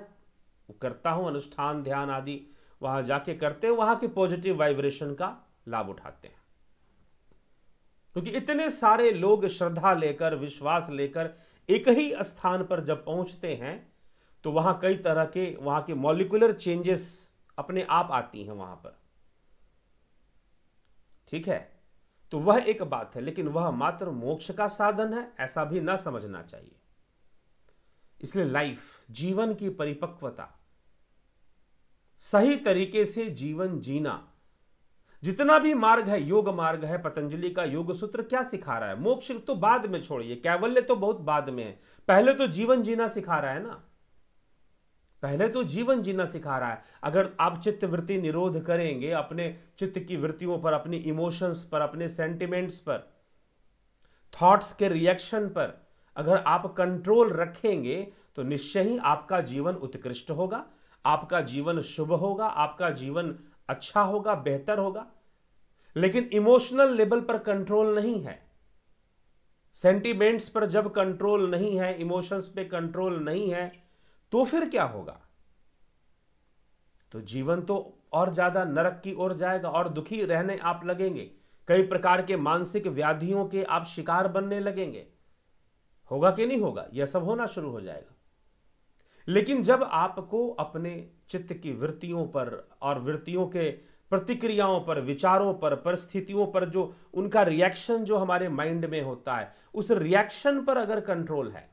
करता हूँ अनुष्ठान ध्यान आदि वहाँ जाके करते हैं वहाँ के पॉजिटिव वाइब्रेशन का लाभ उठाते हैं क्योंकि तो इतने सारे लोग श्रद्धा लेकर विश्वास लेकर एक ही स्थान पर जब पहुँचते हैं तो वहाँ कई तरह के वहाँ के मॉलिकुलर चेंजेस अपने आप आती हैं वहाँ पर ठीक है तो वह एक बात है लेकिन वह मात्र मोक्ष का साधन है ऐसा भी ना समझना चाहिए इसलिए लाइफ जीवन की परिपक्वता सही तरीके से जीवन जीना जितना भी मार्ग है योग मार्ग है पतंजलि का योग सूत्र क्या सिखा रहा है मोक्ष तो बाद में छोड़िए कैवल्य तो बहुत बाद में है पहले तो जीवन जीना सिखा रहा है ना पहले तो जीवन जीना सिखा रहा है अगर आप चित्त वृत्ति निरोध करेंगे अपने चित्त की वृत्तियों पर अपनी इमोशंस पर अपने सेंटिमेंट्स पर थॉट्स के रिएक्शन पर अगर आप कंट्रोल रखेंगे तो निश्चय ही आपका जीवन उत्कृष्ट होगा आपका जीवन शुभ होगा आपका जीवन अच्छा होगा बेहतर होगा लेकिन इमोशनल लेवल पर कंट्रोल नहीं है सेंटिमेंट्स पर जब कंट्रोल नहीं है इमोशंस पे कंट्रोल नहीं है तो फिर क्या होगा तो जीवन तो और ज्यादा नरक की ओर जाएगा और दुखी रहने आप लगेंगे कई प्रकार के मानसिक व्याधियों के आप शिकार बनने लगेंगे होगा कि नहीं होगा यह सब होना शुरू हो जाएगा लेकिन जब आपको अपने चित्त की वृत्तियों पर और वृत्तियों के प्रतिक्रियाओं पर विचारों पर परिस्थितियों पर जो उनका रिएक्शन जो हमारे माइंड में होता है उस रिएक्शन पर अगर कंट्रोल है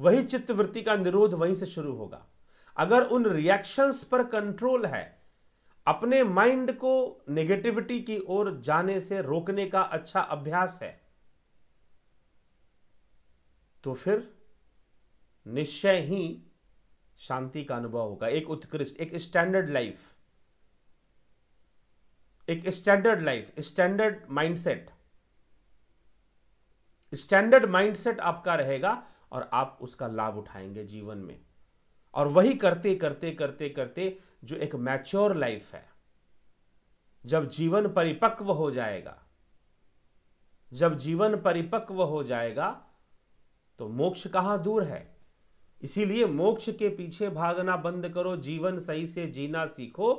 वही चित्तवृत्ति का निरोध वहीं से शुरू होगा अगर उन रिएक्शंस पर कंट्रोल है अपने माइंड को नेगेटिविटी की ओर जाने से रोकने का अच्छा अभ्यास है तो फिर निश्चय ही शांति का अनुभव होगा एक उत्कृष्ट एक स्टैंडर्ड लाइफ एक standard life standard mindset standard mindset आपका रहेगा और आप उसका लाभ उठाएंगे जीवन में और वही करते करते करते करते जो एक मैच्योर लाइफ है जब जीवन परिपक्व हो जाएगा जब जीवन परिपक्व हो जाएगा तो मोक्ष कहां दूर है इसीलिए मोक्ष के पीछे भागना बंद करो जीवन सही से जीना सीखो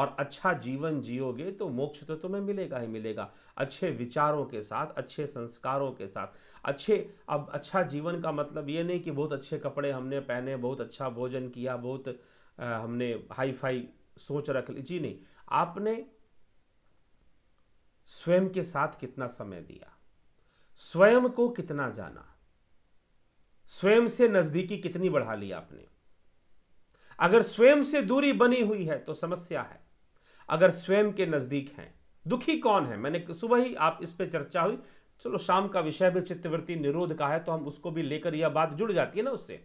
और अच्छा जीवन जियोगे तो मोक्ष तो तुम्हें मिलेगा ही मिलेगा अच्छे विचारों के साथ अच्छे संस्कारों के साथ अच्छे अब अच्छा जीवन का मतलब ये नहीं कि बहुत अच्छे कपड़े हमने पहने बहुत अच्छा भोजन किया बहुत आ, हमने हाई फाई सोच रख ली जी नहीं आपने स्वयं के साथ कितना समय दिया स्वयं को कितना जाना स्वयं से नज़दीकी कितनी बढ़ा ली आपने अगर स्वयं से दूरी बनी हुई है तो समस्या है अगर स्वयं के नज़दीक हैं दुखी कौन है मैंने सुबह ही आप इस पर चर्चा हुई चलो शाम का विषय भी चित्तवृत्ति निरोध का है तो हम उसको भी लेकर यह बात जुड़ जाती है ना उससे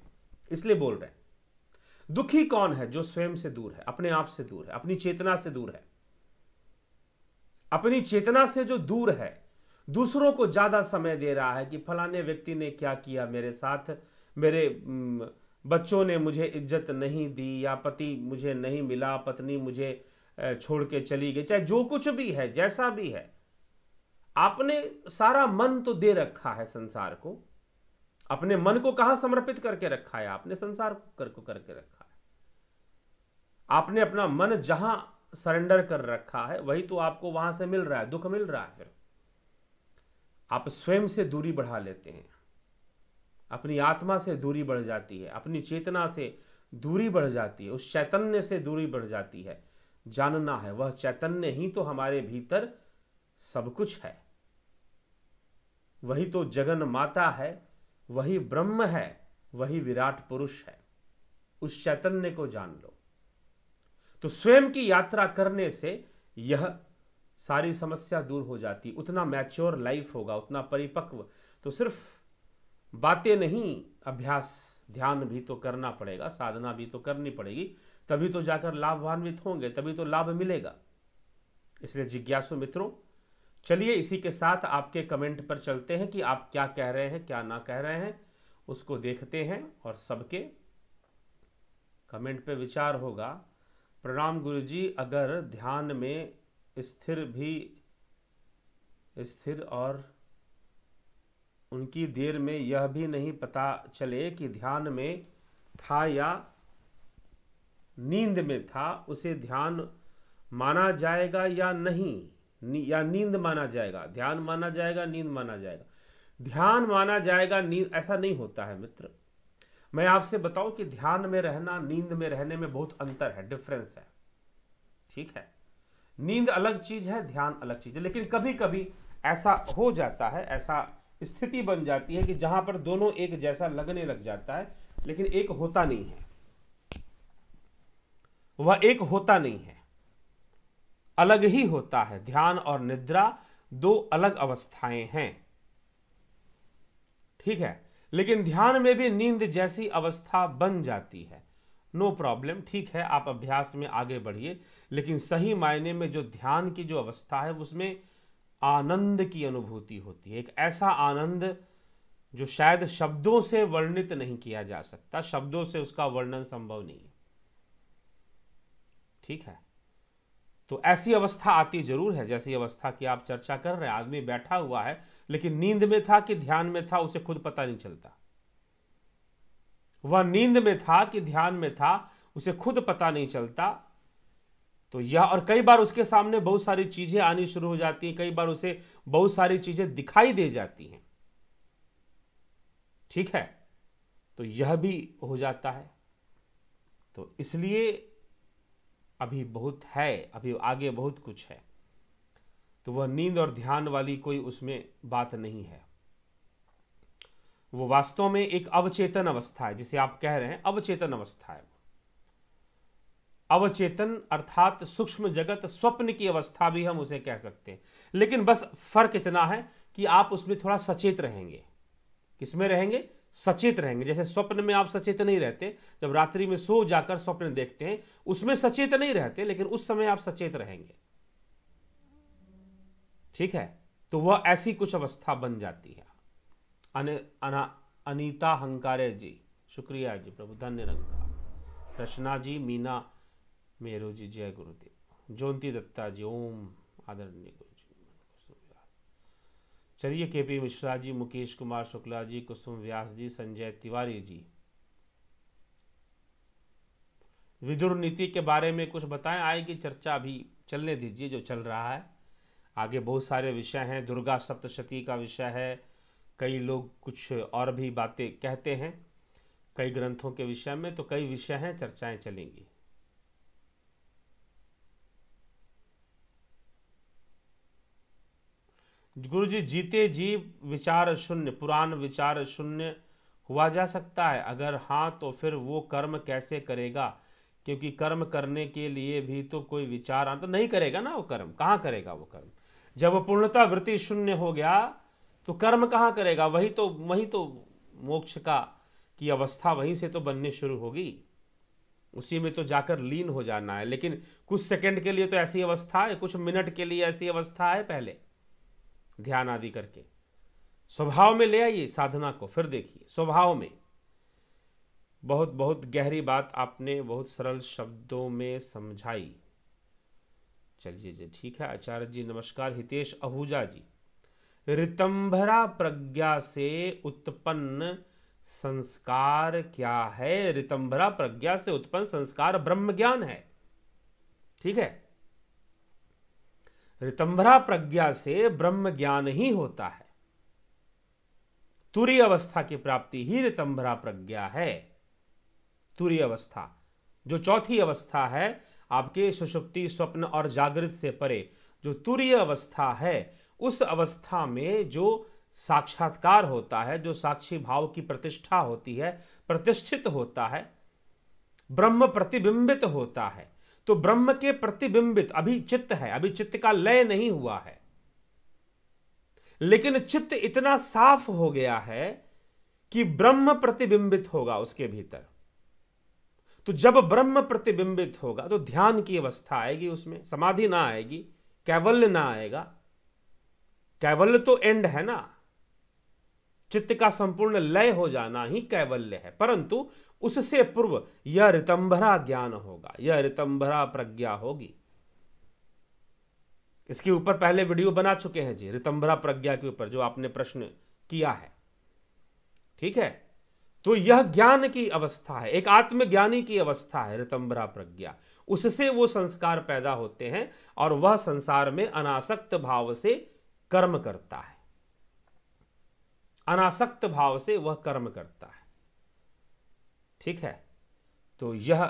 इसलिए बोल रहे हैं दुखी कौन है जो स्वयं से दूर है अपने आप से दूर है अपनी चेतना से दूर है अपनी चेतना से जो दूर है दूसरों को ज्यादा समय दे रहा है कि फलाने व्यक्ति ने क्या किया मेरे साथ मेरे बच्चों ने मुझे इज्जत नहीं दी या पति मुझे नहीं मिला पत्नी मुझे छोड़ के चली गई चाहे जो कुछ भी है जैसा भी है आपने सारा मन तो दे रखा है संसार को अपने मन को कहां समर्पित करके रखा है आपने संसार को कर करके रखा है आपने अपना मन जहां सरेंडर कर रखा है वही तो आपको वहां से मिल रहा है दुख मिल रहा है फिर आप स्वयं से दूरी बढ़ा लेते हैं अपनी आत्मा से दूरी बढ़ जाती है अपनी चेतना से दूरी बढ़ जाती है उस चैतन्य से दूरी बढ़ जाती है जानना है वह चैतन्य ही तो हमारे भीतर सब कुछ है वही तो जगन माता है वही ब्रह्म है वही विराट पुरुष है उस चैतन्य को जान लो तो स्वयं की यात्रा करने से यह सारी समस्या दूर हो जाती उतना मैच्योर लाइफ होगा उतना परिपक्व तो सिर्फ बातें नहीं अभ्यास ध्यान भी तो करना पड़ेगा साधना भी तो करनी पड़ेगी तभी तो जाकर लाभान्वित होंगे तभी तो लाभ मिलेगा इसलिए जिज्ञासु मित्रों चलिए इसी के साथ आपके कमेंट पर चलते हैं कि आप क्या कह रहे हैं क्या ना कह रहे हैं उसको देखते हैं और सबके कमेंट पे विचार होगा प्रणाम गुरु जी अगर ध्यान में स्थिर भी स्थिर और उनकी देर में यह भी नहीं पता चले कि ध्यान में था या नींद में था उसे ध्यान माना जाएगा या नहीं नी, या नींद माना जाएगा ध्यान माना जाएगा नींद माना जाएगा ध्यान माना जाएगा नींद ऐसा नहीं होता है मित्र मैं आपसे बताऊं कि ध्यान में रहना नींद में रहने में बहुत अंतर है डिफरेंस है ठीक है नींद अलग चीज है ध्यान अलग चीज है लेकिन कभी कभी ऐसा हो जाता है ऐसा स्थिति बन जाती है कि जहां पर दोनों एक जैसा लगने लग जाता है लेकिन एक होता नहीं है वह एक होता नहीं है अलग ही होता है ध्यान और निद्रा दो अलग अवस्थाएं हैं ठीक है लेकिन ध्यान में भी नींद जैसी अवस्था बन जाती है नो प्रॉब्लम ठीक है आप अभ्यास में आगे बढ़िए लेकिन सही मायने में जो ध्यान की जो अवस्था है उसमें आनंद की अनुभूति होती है एक ऐसा आनंद जो शायद शब्दों से वर्णित नहीं किया जा सकता शब्दों से उसका वर्णन संभव नहीं है ठीक है तो ऐसी अवस्था आती जरूर है जैसी अवस्था की आप चर्चा कर रहे हैं आदमी बैठा हुआ है लेकिन नींद में था कि ध्यान में था उसे खुद पता नहीं चलता वह नींद में था कि ध्यान में था उसे खुद पता नहीं चलता तो यह और कई बार उसके सामने बहुत सारी चीजें आनी शुरू हो जाती हैं कई बार उसे बहुत सारी चीजें दिखाई दे जाती हैं ठीक है तो यह भी हो जाता है तो इसलिए अभी बहुत है अभी आगे बहुत कुछ है तो वह नींद और ध्यान वाली कोई उसमें बात नहीं है वो वास्तव में एक अवचेतन अवस्था है जिसे आप कह रहे हैं अवचेतन अवस्था है अवचेतन अर्थात सूक्ष्म जगत स्वप्न की अवस्था भी हम उसे कह सकते हैं लेकिन बस फर्क इतना है कि आप उसमें थोड़ा सचेत रहेंगे किसमें रहेंगे सचेत रहेंगे जैसे स्वप्न में आप सचेत नहीं रहते जब रात्रि में सो जाकर स्वप्न देखते हैं उसमें सचेत नहीं रहते लेकिन उस समय आप सचेत रहेंगे ठीक है तो वह ऐसी कुछ अवस्था बन जाती है अने, अना, अनीता हंकारे जी शुक्रिया जी प्रभु धन्य रंग रचना जी मीना मेरू जी जय गुरुदेव ज्योति दत्ता जी ओम आदरणीय गुरु जी चलिए के पी मिश्रा जी मुकेश कुमार शुक्ला जी कुसुम व्यास जी संजय तिवारी जी विदुर नीति के बारे में कुछ बताएं आए कि चर्चा अभी चलने दीजिए जो चल रहा है आगे बहुत सारे विषय हैं दुर्गा सप्तशती का विषय है कई लोग कुछ और भी बातें कहते हैं कई ग्रंथों के विषय में तो कई विषय हैं चर्चाएं चलेंगी गुरु जी जीते जी विचार शून्य पुराण विचार शून्य हुआ जा सकता है अगर हाँ तो फिर वो कर्म कैसे करेगा क्योंकि कर्म करने के लिए भी तो कोई विचार तो नहीं करेगा ना वो कर्म कहाँ करेगा वो कर्म जब वो पूर्णता वृत्ति शून्य हो गया तो कर्म कहाँ करेगा वही तो वही तो मोक्ष का की अवस्था वहीं से तो बननी शुरू होगी उसी में तो जाकर लीन हो जाना है लेकिन कुछ सेकंड के लिए तो ऐसी अवस्था है कुछ मिनट के लिए ऐसी अवस्था है पहले ध्यान आदि करके स्वभाव में ले आइए साधना को फिर देखिए स्वभाव में बहुत बहुत गहरी बात आपने बहुत सरल शब्दों में समझाई चलिए जी ठीक है आचार्य जी नमस्कार हितेश अहूजा जी रितंभरा प्रज्ञा से उत्पन्न संस्कार क्या है रितंभरा प्रज्ञा से उत्पन्न संस्कार ब्रह्म ज्ञान है ठीक है रितंभरा प्रज्ञा से ब्रह्म ज्ञान ही होता है तुरी अवस्था की प्राप्ति ही रितंभरा प्रज्ञा है तुरी अवस्था जो चौथी अवस्था है आपके सुषुप्ति स्वप्न और जागृत से परे जो तुरी अवस्था है उस अवस्था में जो साक्षात्कार होता है जो साक्षी भाव की प्रतिष्ठा होती है प्रतिष्ठित होता है ब्रह्म प्रतिबिंबित होता है तो ब्रह्म के प्रतिबिंबित अभी चित्त है अभी चित्त का लय नहीं हुआ है लेकिन चित्त इतना साफ हो गया है कि ब्रह्म प्रतिबिंबित होगा उसके भीतर तो जब ब्रह्म प्रतिबिंबित होगा तो ध्यान की अवस्था आएगी उसमें समाधि ना आएगी कैवल्य ना आएगा कैवल्य तो एंड है ना चित्त का संपूर्ण लय हो जाना ही कैवल्य है परंतु उससे पूर्व यह रितंभरा ज्ञान होगा यह रितंभरा प्रज्ञा होगी इसके ऊपर पहले वीडियो बना चुके हैं जी रितंभरा प्रज्ञा के ऊपर जो आपने प्रश्न किया है ठीक है तो यह ज्ञान की अवस्था है एक आत्मज्ञानी की अवस्था है रितंभरा प्रज्ञा उससे वो संस्कार पैदा होते हैं और वह संसार में अनासक्त भाव से कर्म करता है अनासक्त भाव से वह कर्म करता है ठीक है तो यह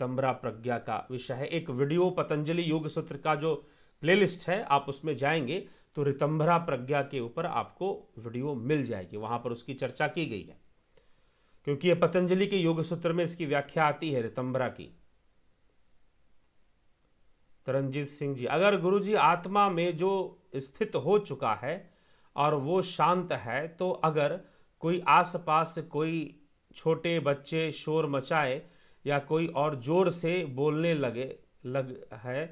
तंबरा प्रज्ञा का विषय है एक वीडियो पतंजलि योग सूत्र का जो प्लेलिस्ट है आप उसमें जाएंगे तो रितंभरा प्रज्ञा के ऊपर आपको वीडियो मिल जाएगी वहां पर उसकी चर्चा की गई है क्योंकि यह पतंजलि के योग सूत्र में इसकी व्याख्या आती है रितंभरा की तरनजीत सिंह जी अगर गुरु जी आत्मा में जो स्थित हो चुका है और वो शांत है तो अगर कोई आसपास कोई छोटे बच्चे शोर मचाए या कोई और जोर से बोलने लगे लग है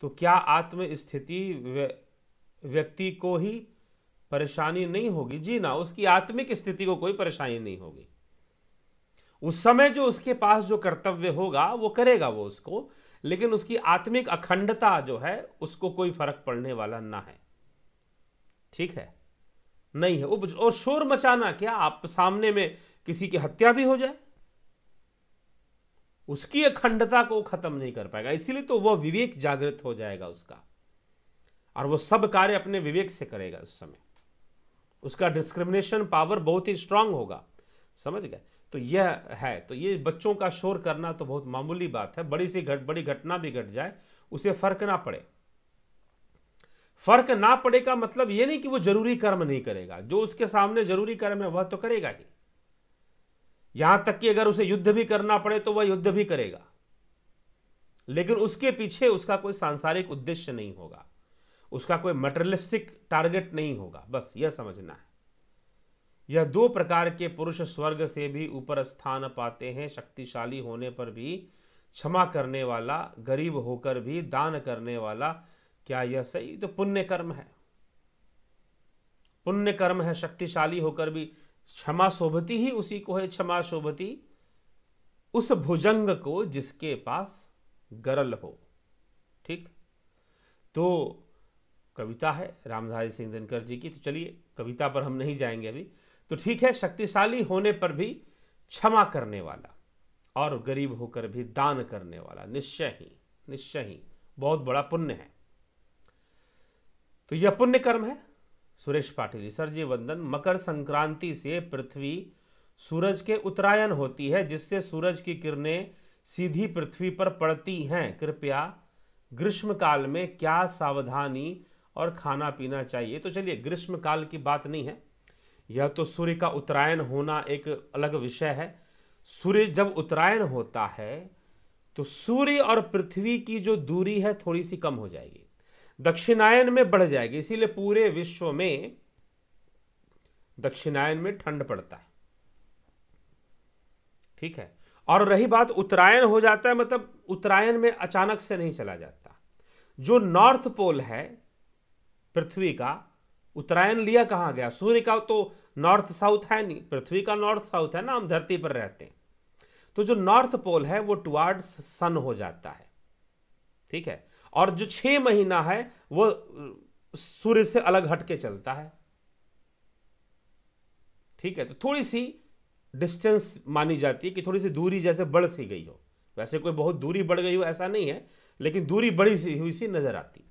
तो क्या आत्म स्थिति व्यक्ति को ही परेशानी नहीं होगी जी ना उसकी आत्मिक स्थिति को कोई परेशानी नहीं होगी उस समय जो उसके पास जो कर्तव्य होगा वो करेगा वो उसको लेकिन उसकी आत्मिक अखंडता जो है उसको कोई फर्क पड़ने वाला ना है ठीक है नहीं है वो और शोर मचाना क्या आप सामने में किसी की हत्या भी हो जाए उसकी अखंडता को खत्म नहीं कर पाएगा इसीलिए तो वह विवेक जागृत हो जाएगा उसका और वो सब कार्य अपने विवेक से करेगा उस समय उसका डिस्क्रिमिनेशन पावर बहुत ही स्ट्रांग होगा समझ गए तो यह है तो ये बच्चों का शोर करना तो बहुत मामूली बात है बड़ी सी घट बड़ी घटना भी घट जाए उसे फर्क ना पड़े फर्क ना पड़े का मतलब यह नहीं कि वो जरूरी कर्म नहीं करेगा जो उसके सामने जरूरी कर्म है वह तो करेगा ही यहां तक कि अगर उसे युद्ध भी करना पड़े तो वह युद्ध भी करेगा लेकिन उसके पीछे उसका कोई सांसारिक उद्देश्य नहीं होगा उसका कोई मटेरियलिस्टिक टारगेट नहीं होगा बस यह समझना है यह दो प्रकार के पुरुष स्वर्ग से भी ऊपर स्थान पाते हैं शक्तिशाली होने पर भी क्षमा करने वाला गरीब होकर भी दान करने वाला क्या यह सही तो पुण्य कर्म है पुण्य कर्म है शक्तिशाली होकर भी क्षमा शोभती ही उसी को है क्षमा शोभती उस भुजंग को जिसके पास गरल हो ठीक तो कविता है रामधारी सिंह दिनकर जी की तो चलिए कविता पर हम नहीं जाएंगे अभी तो ठीक है शक्तिशाली होने पर भी क्षमा करने वाला और गरीब होकर भी दान करने वाला निश्चय ही निश्चय ही बहुत बड़ा पुण्य है तो यह पुण्य कर्म है सुरेश पाटिल जी सर जी वंदन मकर संक्रांति से पृथ्वी सूरज के उत्तरायण होती है जिससे सूरज की किरणें सीधी पृथ्वी पर पड़ती हैं कृपया ग्रीष्म काल में क्या सावधानी और खाना पीना चाहिए तो चलिए ग्रीष्म काल की बात नहीं है यह तो सूर्य का उत्तरायण होना एक अलग विषय है सूर्य जब उत्तरायण होता है तो सूर्य और पृथ्वी की जो दूरी है थोड़ी सी कम हो जाएगी दक्षिणायन में बढ़ जाएगी इसीलिए पूरे विश्व में दक्षिणायन में ठंड पड़ता है ठीक है और रही बात उत्तरायण हो जाता है मतलब उत्तरायण में अचानक से नहीं चला जाता जो नॉर्थ पोल है पृथ्वी का उत्तरायण लिया कहां गया सूर्य का तो नॉर्थ साउथ है नहीं पृथ्वी का नॉर्थ साउथ है ना हम धरती पर रहते हैं तो जो नॉर्थ पोल है वो टुवार्ड्स सन हो जाता है ठीक है और जो छह महीना है वो सूर्य से अलग हटके चलता है ठीक है तो थोड़ी सी डिस्टेंस मानी जाती है कि थोड़ी सी दूरी जैसे बढ़ सी गई हो वैसे कोई बहुत दूरी बढ़ गई हो ऐसा नहीं है लेकिन दूरी बढ़ी सी हुई सी नजर आती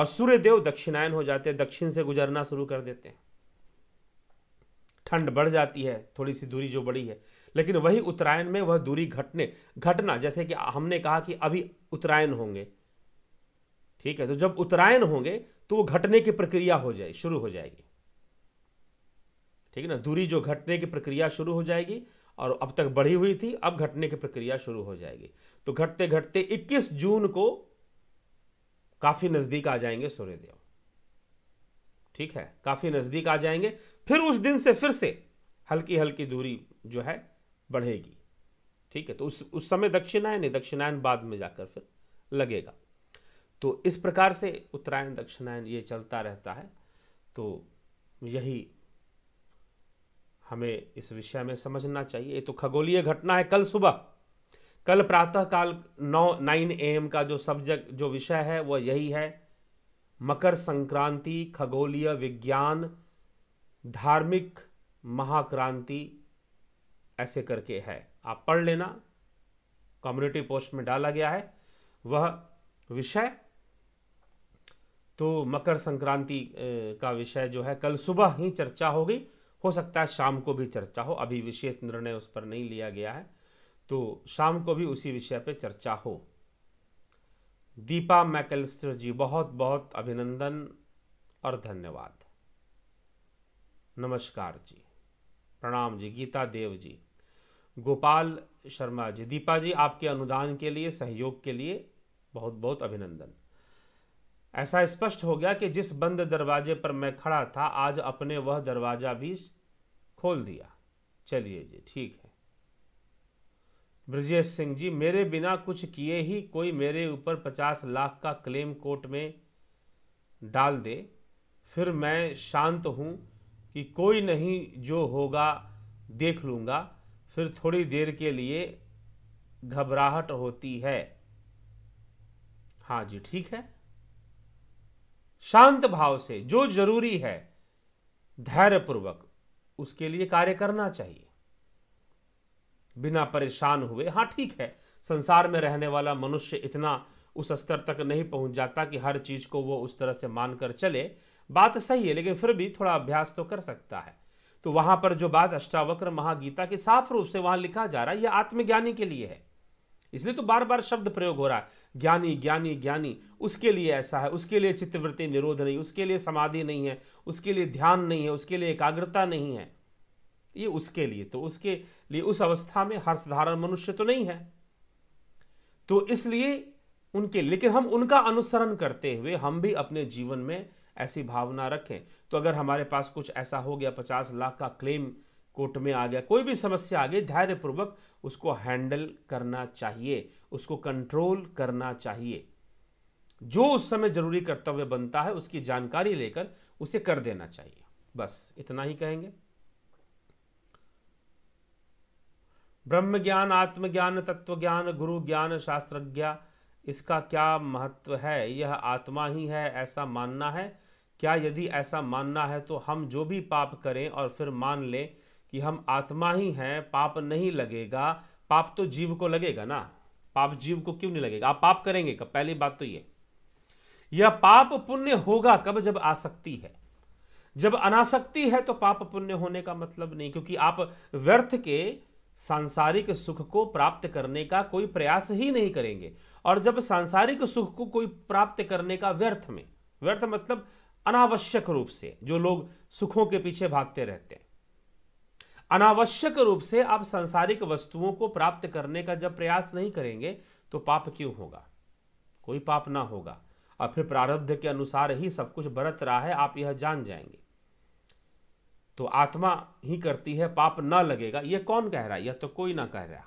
और सूर्य देव दक्षिणायन हो जाते हैं दक्षिण से गुजरना शुरू कर देते हैं ठंड बढ़ जाती है थोड़ी सी दूरी जो बड़ी है लेकिन वही उत्तरायण में वह दूरी घटने घटना जैसे कि हमने कहा कि अभी उत्तरायण होंगे ठीक है तो जब उत्तरायण होंगे तो वो घटने की प्रक्रिया हो जाए शुरू हो जाएगी ठीक है ना दूरी जो घटने की प्रक्रिया शुरू हो जाएगी और अब तक बढ़ी हुई थी अब घटने की प्रक्रिया शुरू हो जाएगी तो घटते घटते 21 जून को काफ़ी नज़दीक आ जाएंगे सूर्यदेव ठीक है काफ़ी नज़दीक आ जाएंगे फिर उस दिन से फिर से हल्की हल्की दूरी जो है बढ़ेगी ठीक है तो उस उस समय दक्षिणायन दक्षिणायन बाद में जाकर फिर लगेगा तो इस प्रकार से उत्तरायण दक्षिणायन ये चलता रहता है तो यही हमें इस विषय में समझना चाहिए ये तो खगोलीय घटना है कल सुबह कल प्रातः काल नौ नाइन ए एम का जो सब्जेक्ट जो विषय है वह यही है मकर संक्रांति खगोलीय विज्ञान धार्मिक महाक्रांति ऐसे करके है आप पढ़ लेना कम्युनिटी पोस्ट में डाला गया है वह विषय तो मकर संक्रांति का विषय जो है कल सुबह ही चर्चा होगी हो सकता है शाम को भी चर्चा हो अभी विशेष निर्णय उस पर नहीं लिया गया है तो शाम को भी उसी विषय पर चर्चा हो दीपा मैकेलस्टर जी बहुत बहुत अभिनंदन और धन्यवाद नमस्कार जी प्रणाम जी गीता देव जी गोपाल शर्मा जी दीपा जी आपके अनुदान के लिए सहयोग के लिए बहुत बहुत अभिनंदन ऐसा स्पष्ट हो गया कि जिस बंद दरवाजे पर मैं खड़ा था आज अपने वह दरवाज़ा भी खोल दिया चलिए जी ठीक है ब्रजेश सिंह जी मेरे बिना कुछ किए ही कोई मेरे ऊपर पचास लाख का क्लेम कोर्ट में डाल दे फिर मैं शांत हूं कि कोई नहीं जो होगा देख लूंगा फिर थोड़ी देर के लिए घबराहट होती है हाँ जी ठीक है शांत भाव से जो जरूरी है धैर्यपूर्वक उसके लिए कार्य करना चाहिए बिना परेशान हुए हाँ ठीक है संसार में रहने वाला मनुष्य इतना उस स्तर तक नहीं पहुंच जाता कि हर चीज को वो उस तरह से मानकर चले बात सही है लेकिन फिर भी थोड़ा अभ्यास तो कर सकता है तो वहां पर जो बात अष्टावक्र महागीता के साफ रूप से वहां लिखा जा रहा है यह आत्मज्ञानी के लिए है इसलिए तो बार बार शब्द प्रयोग हो रहा है ज्ञानी ज्ञानी ज्ञानी उसके लिए ऐसा है उसके लिए चित्तवृत्ति निरोध नहीं उसके लिए समाधि नहीं है उसके लिए ध्यान नहीं है उसके लिए एकाग्रता नहीं है ये उसके लिए तो उसके लिए उस अवस्था में हर साधारण मनुष्य तो नहीं है तो इसलिए उनके लेकिन हम उनका अनुसरण करते हुए हम भी अपने जीवन में ऐसी भावना रखें तो अगर हमारे पास कुछ ऐसा हो गया पचास लाख का क्लेम कोर्ट में आ गया कोई भी समस्या आ गई धैर्यपूर्वक उसको हैंडल करना चाहिए उसको कंट्रोल करना चाहिए जो उस समय जरूरी कर्तव्य बनता है उसकी जानकारी लेकर उसे कर देना चाहिए बस इतना ही कहेंगे ब्रह्म ज्ञान आत्मज्ञान तत्व ज्ञान गुरु ज्ञान शास्त्रज्ञ इसका क्या महत्व है यह आत्मा ही है ऐसा मानना है क्या यदि ऐसा मानना है तो हम जो भी पाप करें और फिर मान लें कि हम आत्मा ही हैं पाप नहीं लगेगा पाप तो जीव को लगेगा ना पाप जीव को क्यों नहीं लगेगा आप पाप करेंगे कब पहली बात तो ये यह पाप पुण्य होगा कब जब आसक्ति है जब अनासक्ति है तो पाप पुण्य होने का मतलब नहीं क्योंकि आप व्यर्थ के सांसारिक सुख को प्राप्त करने का कोई प्रयास ही नहीं करेंगे और जब सांसारिक सुख को कोई प्राप्त करने का व्यर्थ में व्यर्थ मतलब अनावश्यक रूप से जो लोग सुखों के पीछे भागते रहते हैं अनावश्यक रूप से आप सांसारिक वस्तुओं को प्राप्त करने का जब प्रयास नहीं करेंगे तो पाप क्यों होगा कोई पाप ना होगा और फिर प्रारब्ध के अनुसार ही सब कुछ बरत रहा है आप यह जान जाएंगे तो आत्मा ही करती है पाप ना लगेगा यह कौन कह रहा है यह तो कोई ना कह रहा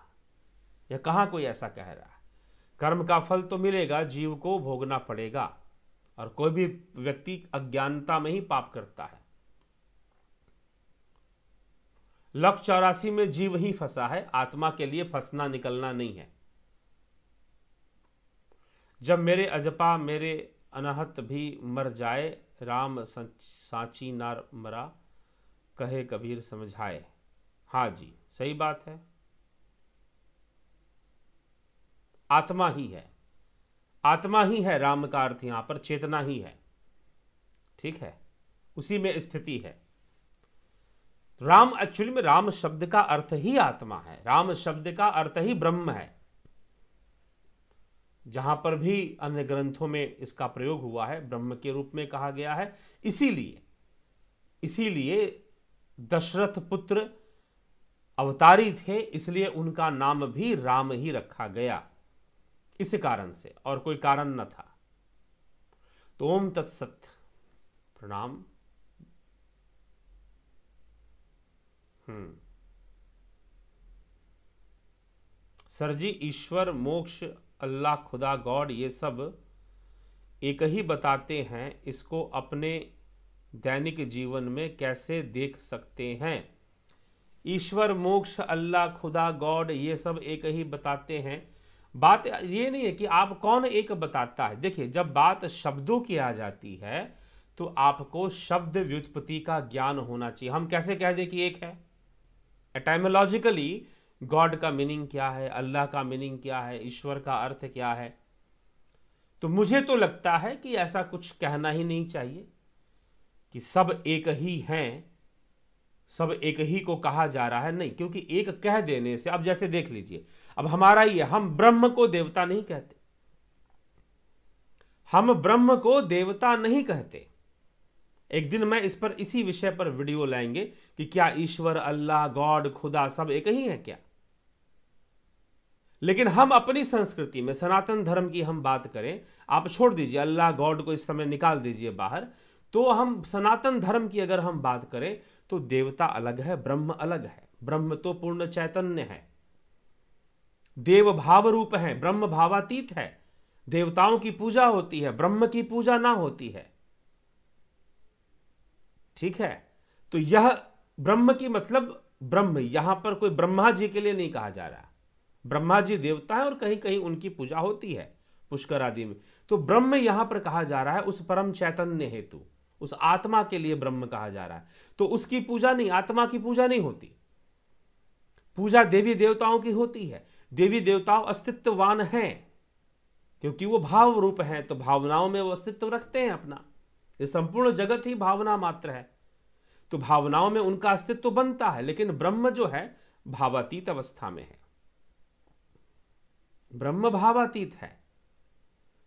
यह कहां कोई ऐसा कह रहा है कर्म का फल तो मिलेगा जीव को भोगना पड़ेगा और कोई भी व्यक्ति अज्ञानता में ही पाप करता है लक चौरासी में जीव ही फंसा है आत्मा के लिए फंसना निकलना नहीं है जब मेरे अजपा मेरे अनहत भी मर जाए राम सांची नार मरा कहे कबीर समझाए हाँ जी सही बात है आत्मा ही है आत्मा ही है राम का अर्थ यहां पर चेतना ही है ठीक है उसी में स्थिति है राम एक्चुअली में राम शब्द का अर्थ ही आत्मा है राम शब्द का अर्थ ही ब्रह्म है जहां पर भी अन्य ग्रंथों में इसका प्रयोग हुआ है ब्रह्म के रूप में कहा गया है इसीलिए इसीलिए दशरथ पुत्र अवतारी थे इसलिए उनका नाम भी राम ही रखा गया इस कारण से और कोई कारण न था तो ओम तत्सत प्रणाम हम्म। सर जी ईश्वर मोक्ष अल्लाह खुदा गॉड ये सब एक ही बताते हैं इसको अपने दैनिक जीवन में कैसे देख सकते हैं ईश्वर मोक्ष अल्लाह खुदा गॉड ये सब एक ही बताते हैं बात ये नहीं है कि आप कौन एक बताता है देखिए जब बात शब्दों की आ जाती है तो आपको शब्द व्युत्पत्ति का ज्ञान होना चाहिए हम कैसे कह दें कि एक है एटाइमोलॉजिकली गॉड का मीनिंग क्या है अल्लाह का मीनिंग क्या है ईश्वर का अर्थ क्या है तो मुझे तो लगता है कि ऐसा कुछ कहना ही नहीं चाहिए कि सब एक ही हैं सब एक ही को कहा जा रहा है नहीं क्योंकि एक कह देने से अब जैसे देख लीजिए अब हमारा ये हम ब्रह्म को देवता नहीं कहते हम ब्रह्म को देवता नहीं कहते एक दिन मैं इस पर इसी विषय पर वीडियो लाएंगे कि क्या ईश्वर अल्लाह गॉड खुदा सब एक ही है क्या लेकिन हम अपनी संस्कृति में सनातन धर्म की हम बात करें आप छोड़ दीजिए अल्लाह गॉड को इस समय निकाल दीजिए बाहर तो हम सनातन धर्म की अगर हम बात करें तो देवता अलग है ब्रह्म अलग है ब्रह्म तो पूर्ण चैतन्य है देव भाव रूप है ब्रह्म भावातीत है देवताओं की पूजा होती है ब्रह्म की पूजा ना होती है ठीक है तो यह ब्रह्म की मतलब ब्रह्म यहां पर कोई ब्रह्मा जी के लिए नहीं कहा जा रहा ब्रह्मा जी देवता है और कहीं कहीं उनकी पूजा होती है पुष्कर आदि में तो ब्रह्म यहां पर कहा जा रहा है उस परम चैतन्य हेतु उस आत्मा के लिए ब्रह्म कहा जा रहा है तो उसकी पूजा नहीं आत्मा की पूजा नहीं होती पूजा देवी देवताओं की होती है देवी देवताओं अस्तित्ववान हैं क्योंकि वो भाव रूप हैं तो भावनाओं में वो अस्तित्व रखते हैं अपना ये संपूर्ण जगत ही भावना मात्र है तो भावनाओं में उनका अस्तित्व तो बनता है लेकिन ब्रह्म जो है भावातीत अवस्था में है ब्रह्म भावातीत है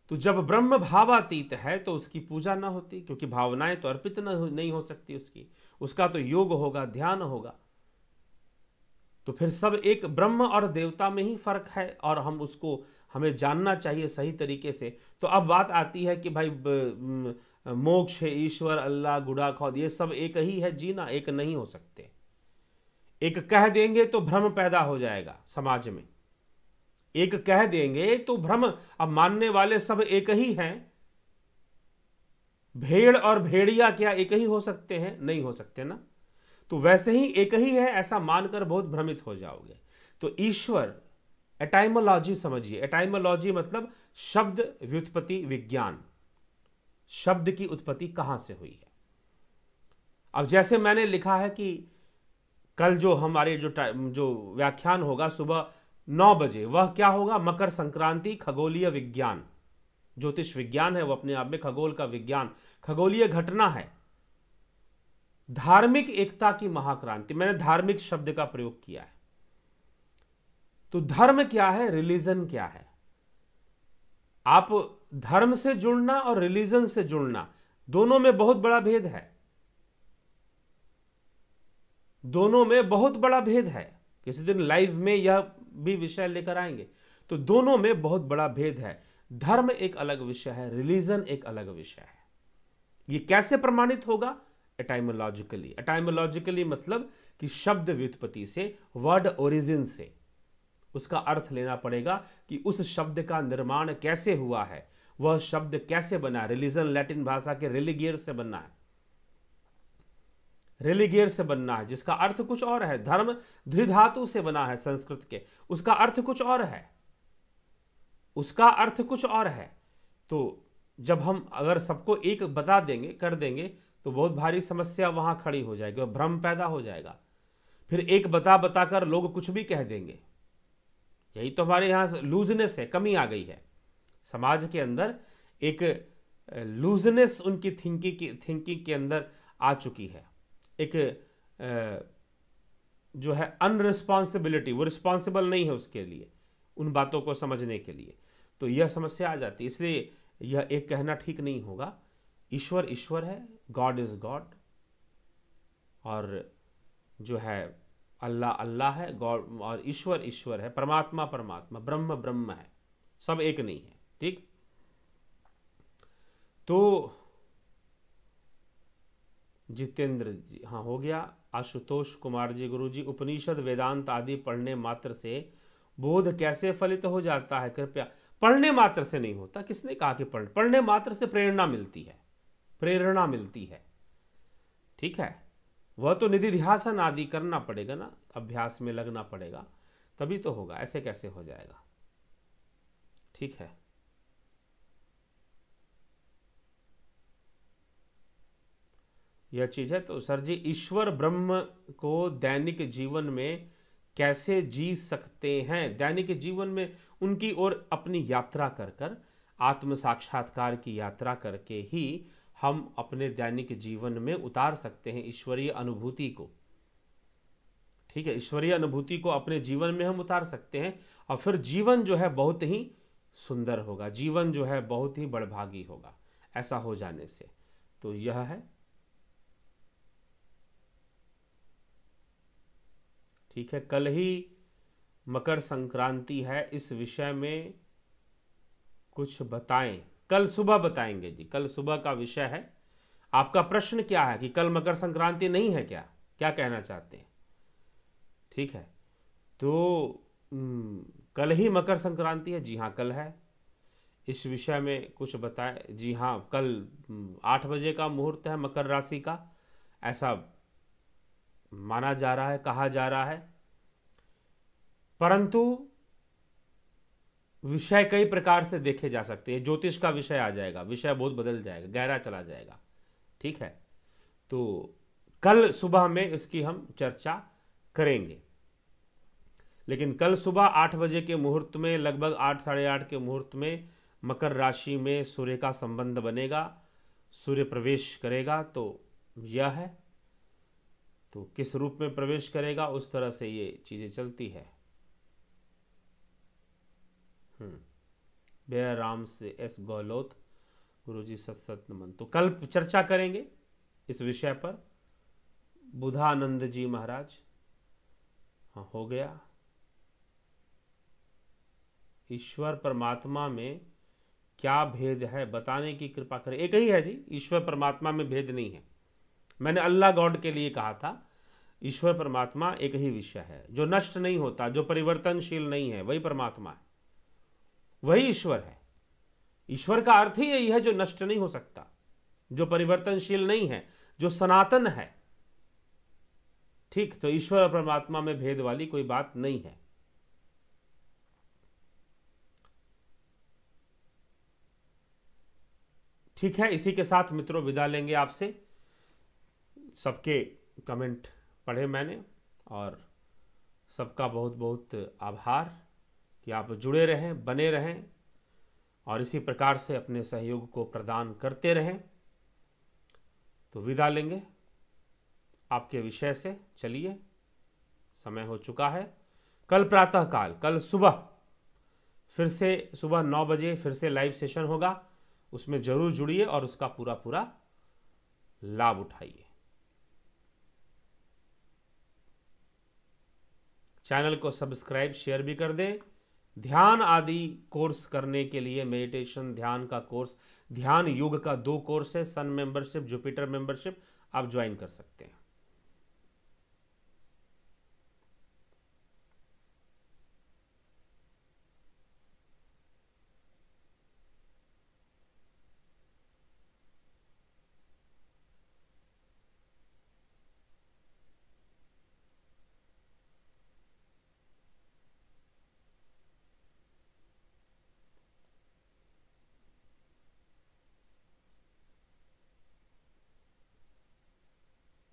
तो जब ब्रह्म भावातीत है तो उसकी पूजा ना होती क्योंकि भावनाएं तो अर्पित नहीं हो सकती उसकी उसका तो योग होगा ध्यान होगा तो फिर सब एक ब्रह्म और देवता में ही फर्क है और हम उसको हमें जानना चाहिए सही तरीके से तो अब बात आती है कि भाई मोक्ष है ईश्वर अल्लाह गुड़ा खौद ये सब एक ही है जीना एक नहीं हो सकते एक कह देंगे तो भ्रम पैदा हो जाएगा समाज में एक कह देंगे तो भ्रम अब मानने वाले सब एक ही हैं भेड़ और भेड़िया क्या एक ही हो सकते हैं नहीं हो सकते ना तो वैसे ही एक ही है ऐसा मानकर बहुत भ्रमित हो जाओगे तो ईश्वर एटाइमोलॉजी समझिए एटाइमोलॉजी मतलब शब्द व्युत्पत्ति विज्ञान शब्द की उत्पत्ति कहां से हुई है अब जैसे मैंने लिखा है कि कल जो हमारे जो जो व्याख्यान होगा सुबह नौ बजे वह क्या होगा मकर संक्रांति खगोलीय विज्ञान ज्योतिष विज्ञान है वह अपने आप में खगोल का विज्ञान खगोलीय घटना है धार्मिक एकता की महाक्रांति मैंने धार्मिक शब्द का प्रयोग किया है तो धर्म क्या है रिलीजन क्या है आप धर्म से जुड़ना और रिलीजन से जुड़ना दोनों में बहुत बड़ा भेद है दोनों में बहुत बड़ा भेद है किसी दिन लाइव में यह भी विषय लेकर आएंगे तो दोनों में बहुत बड़ा भेद है धर्म एक अलग विषय है रिलीजन एक अलग विषय है यह कैसे प्रमाणित होगा एटाइमोलॉजिकली एटाइमोलॉजिकली मतलब कि शब्द व्युत्पत्ति से वर्ड ओरिजिन से उसका अर्थ लेना पड़ेगा कि उस शब्द का निर्माण कैसे हुआ है वह शब्द कैसे बना रिलीजन लैटिन भाषा के रिलीगियर से बनना है रिलीगियर से बनना है जिसका अर्थ कुछ और है धर्म धातु से बना है संस्कृत के उसका अर्थ कुछ और है उसका अर्थ कुछ और है तो जब हम अगर सबको एक बता देंगे कर देंगे तो बहुत भारी समस्या वहां खड़ी हो जाएगी और भ्रम पैदा हो जाएगा फिर एक बता बताकर लोग कुछ भी कह देंगे यही तो हमारे यहां लूजनेस है कमी आ गई है समाज के अंदर एक लूजनेस उनकी थिंकिंग की थिंकिंग के अंदर आ चुकी है एक जो है अनरिस्पॉन्सिबिलिटी वो रिस्पॉन्सिबल नहीं है उसके लिए उन बातों को समझने के लिए तो यह समस्या आ जाती है इसलिए यह एक कहना ठीक नहीं होगा ईश्वर ईश्वर है गॉड इज़ गॉड और जो है अल्लाह अल्लाह है गॉड और ईश्वर ईश्वर है परमात्मा परमात्मा ब्रह्म ब्रह्म है सब एक नहीं है ठीक तो जितेंद्र जी हाँ हो गया आशुतोष कुमार जी गुरु जी उपनिषद वेदांत आदि पढ़ने मात्र से बोध कैसे फलित हो जाता है कृपया पढ़ने मात्र से नहीं होता किसने कहा कि पढ़ पढ़ने मात्र से प्रेरणा मिलती है प्रेरणा मिलती है ठीक है वह तो निधि ध्यासन आदि करना पड़ेगा ना अभ्यास में लगना पड़ेगा तभी तो होगा ऐसे कैसे हो जाएगा ठीक है यह चीज़ है तो सर जी ईश्वर ब्रह्म को दैनिक जीवन में कैसे जी सकते हैं दैनिक जीवन में उनकी ओर अपनी यात्रा कर कर आत्म साक्षात्कार की यात्रा करके ही हम अपने दैनिक जीवन में उतार सकते हैं ईश्वरीय अनुभूति को ठीक है ईश्वरीय अनुभूति को अपने जीवन में हम उतार सकते हैं और फिर जीवन जो है बहुत ही सुंदर होगा जीवन जो है बहुत ही बड़भागी होगा ऐसा हो जाने से तो यह है ठीक है कल ही मकर संक्रांति है इस विषय में कुछ बताएं कल सुबह बताएंगे जी कल सुबह का विषय है आपका प्रश्न क्या है कि कल मकर संक्रांति नहीं है क्या क्या कहना चाहते हैं ठीक है तो कल ही मकर संक्रांति है जी हाँ कल है इस विषय में कुछ बताएं जी हाँ कल आठ बजे का मुहूर्त है मकर राशि का ऐसा माना जा रहा है कहा जा रहा है परंतु विषय कई प्रकार से देखे जा सकते हैं ज्योतिष का विषय आ जाएगा विषय बहुत बदल जाएगा गहरा चला जाएगा ठीक है तो कल सुबह में इसकी हम चर्चा करेंगे लेकिन कल सुबह आठ बजे के मुहूर्त में लगभग आठ साढ़े आठ के मुहूर्त में मकर राशि में सूर्य का संबंध बनेगा सूर्य प्रवेश करेगा तो यह है तो किस रूप में प्रवेश करेगा उस तरह से ये चीज़ें चलती है हम्म। बेहर राम से एस गहलोत गुरु जी सत नमन तो कल चर्चा करेंगे इस विषय पर बुधानंद जी महाराज हाँ हो गया ईश्वर परमात्मा में क्या भेद है बताने की कृपा करें एक ही है जी ईश्वर परमात्मा में भेद नहीं है मैंने अल्लाह गॉड के लिए कहा था ईश्वर परमात्मा एक ही विषय है जो नष्ट नहीं होता जो परिवर्तनशील नहीं है वही परमात्मा है वही ईश्वर है ईश्वर का अर्थ ही यही है जो नष्ट नहीं हो सकता जो परिवर्तनशील नहीं है जो सनातन है ठीक तो ईश्वर और परमात्मा में भेद वाली कोई बात नहीं है ठीक है इसी के साथ मित्रों विदा लेंगे आपसे सबके कमेंट पढ़े मैंने और सबका बहुत बहुत आभार कि आप जुड़े रहें बने रहें और इसी प्रकार से अपने सहयोग को प्रदान करते रहें तो विदा लेंगे आपके विषय से चलिए समय हो चुका है कल प्रातः काल कल सुबह फिर से सुबह नौ बजे फिर से लाइव सेशन होगा उसमें जरूर जुड़िए और उसका पूरा पूरा लाभ उठाइए चैनल को सब्सक्राइब शेयर भी कर दें ध्यान आदि कोर्स करने के लिए मेडिटेशन ध्यान का कोर्स ध्यान योग का दो कोर्स है सन मेंबरशिप जुपिटर मेंबरशिप आप ज्वाइन कर सकते हैं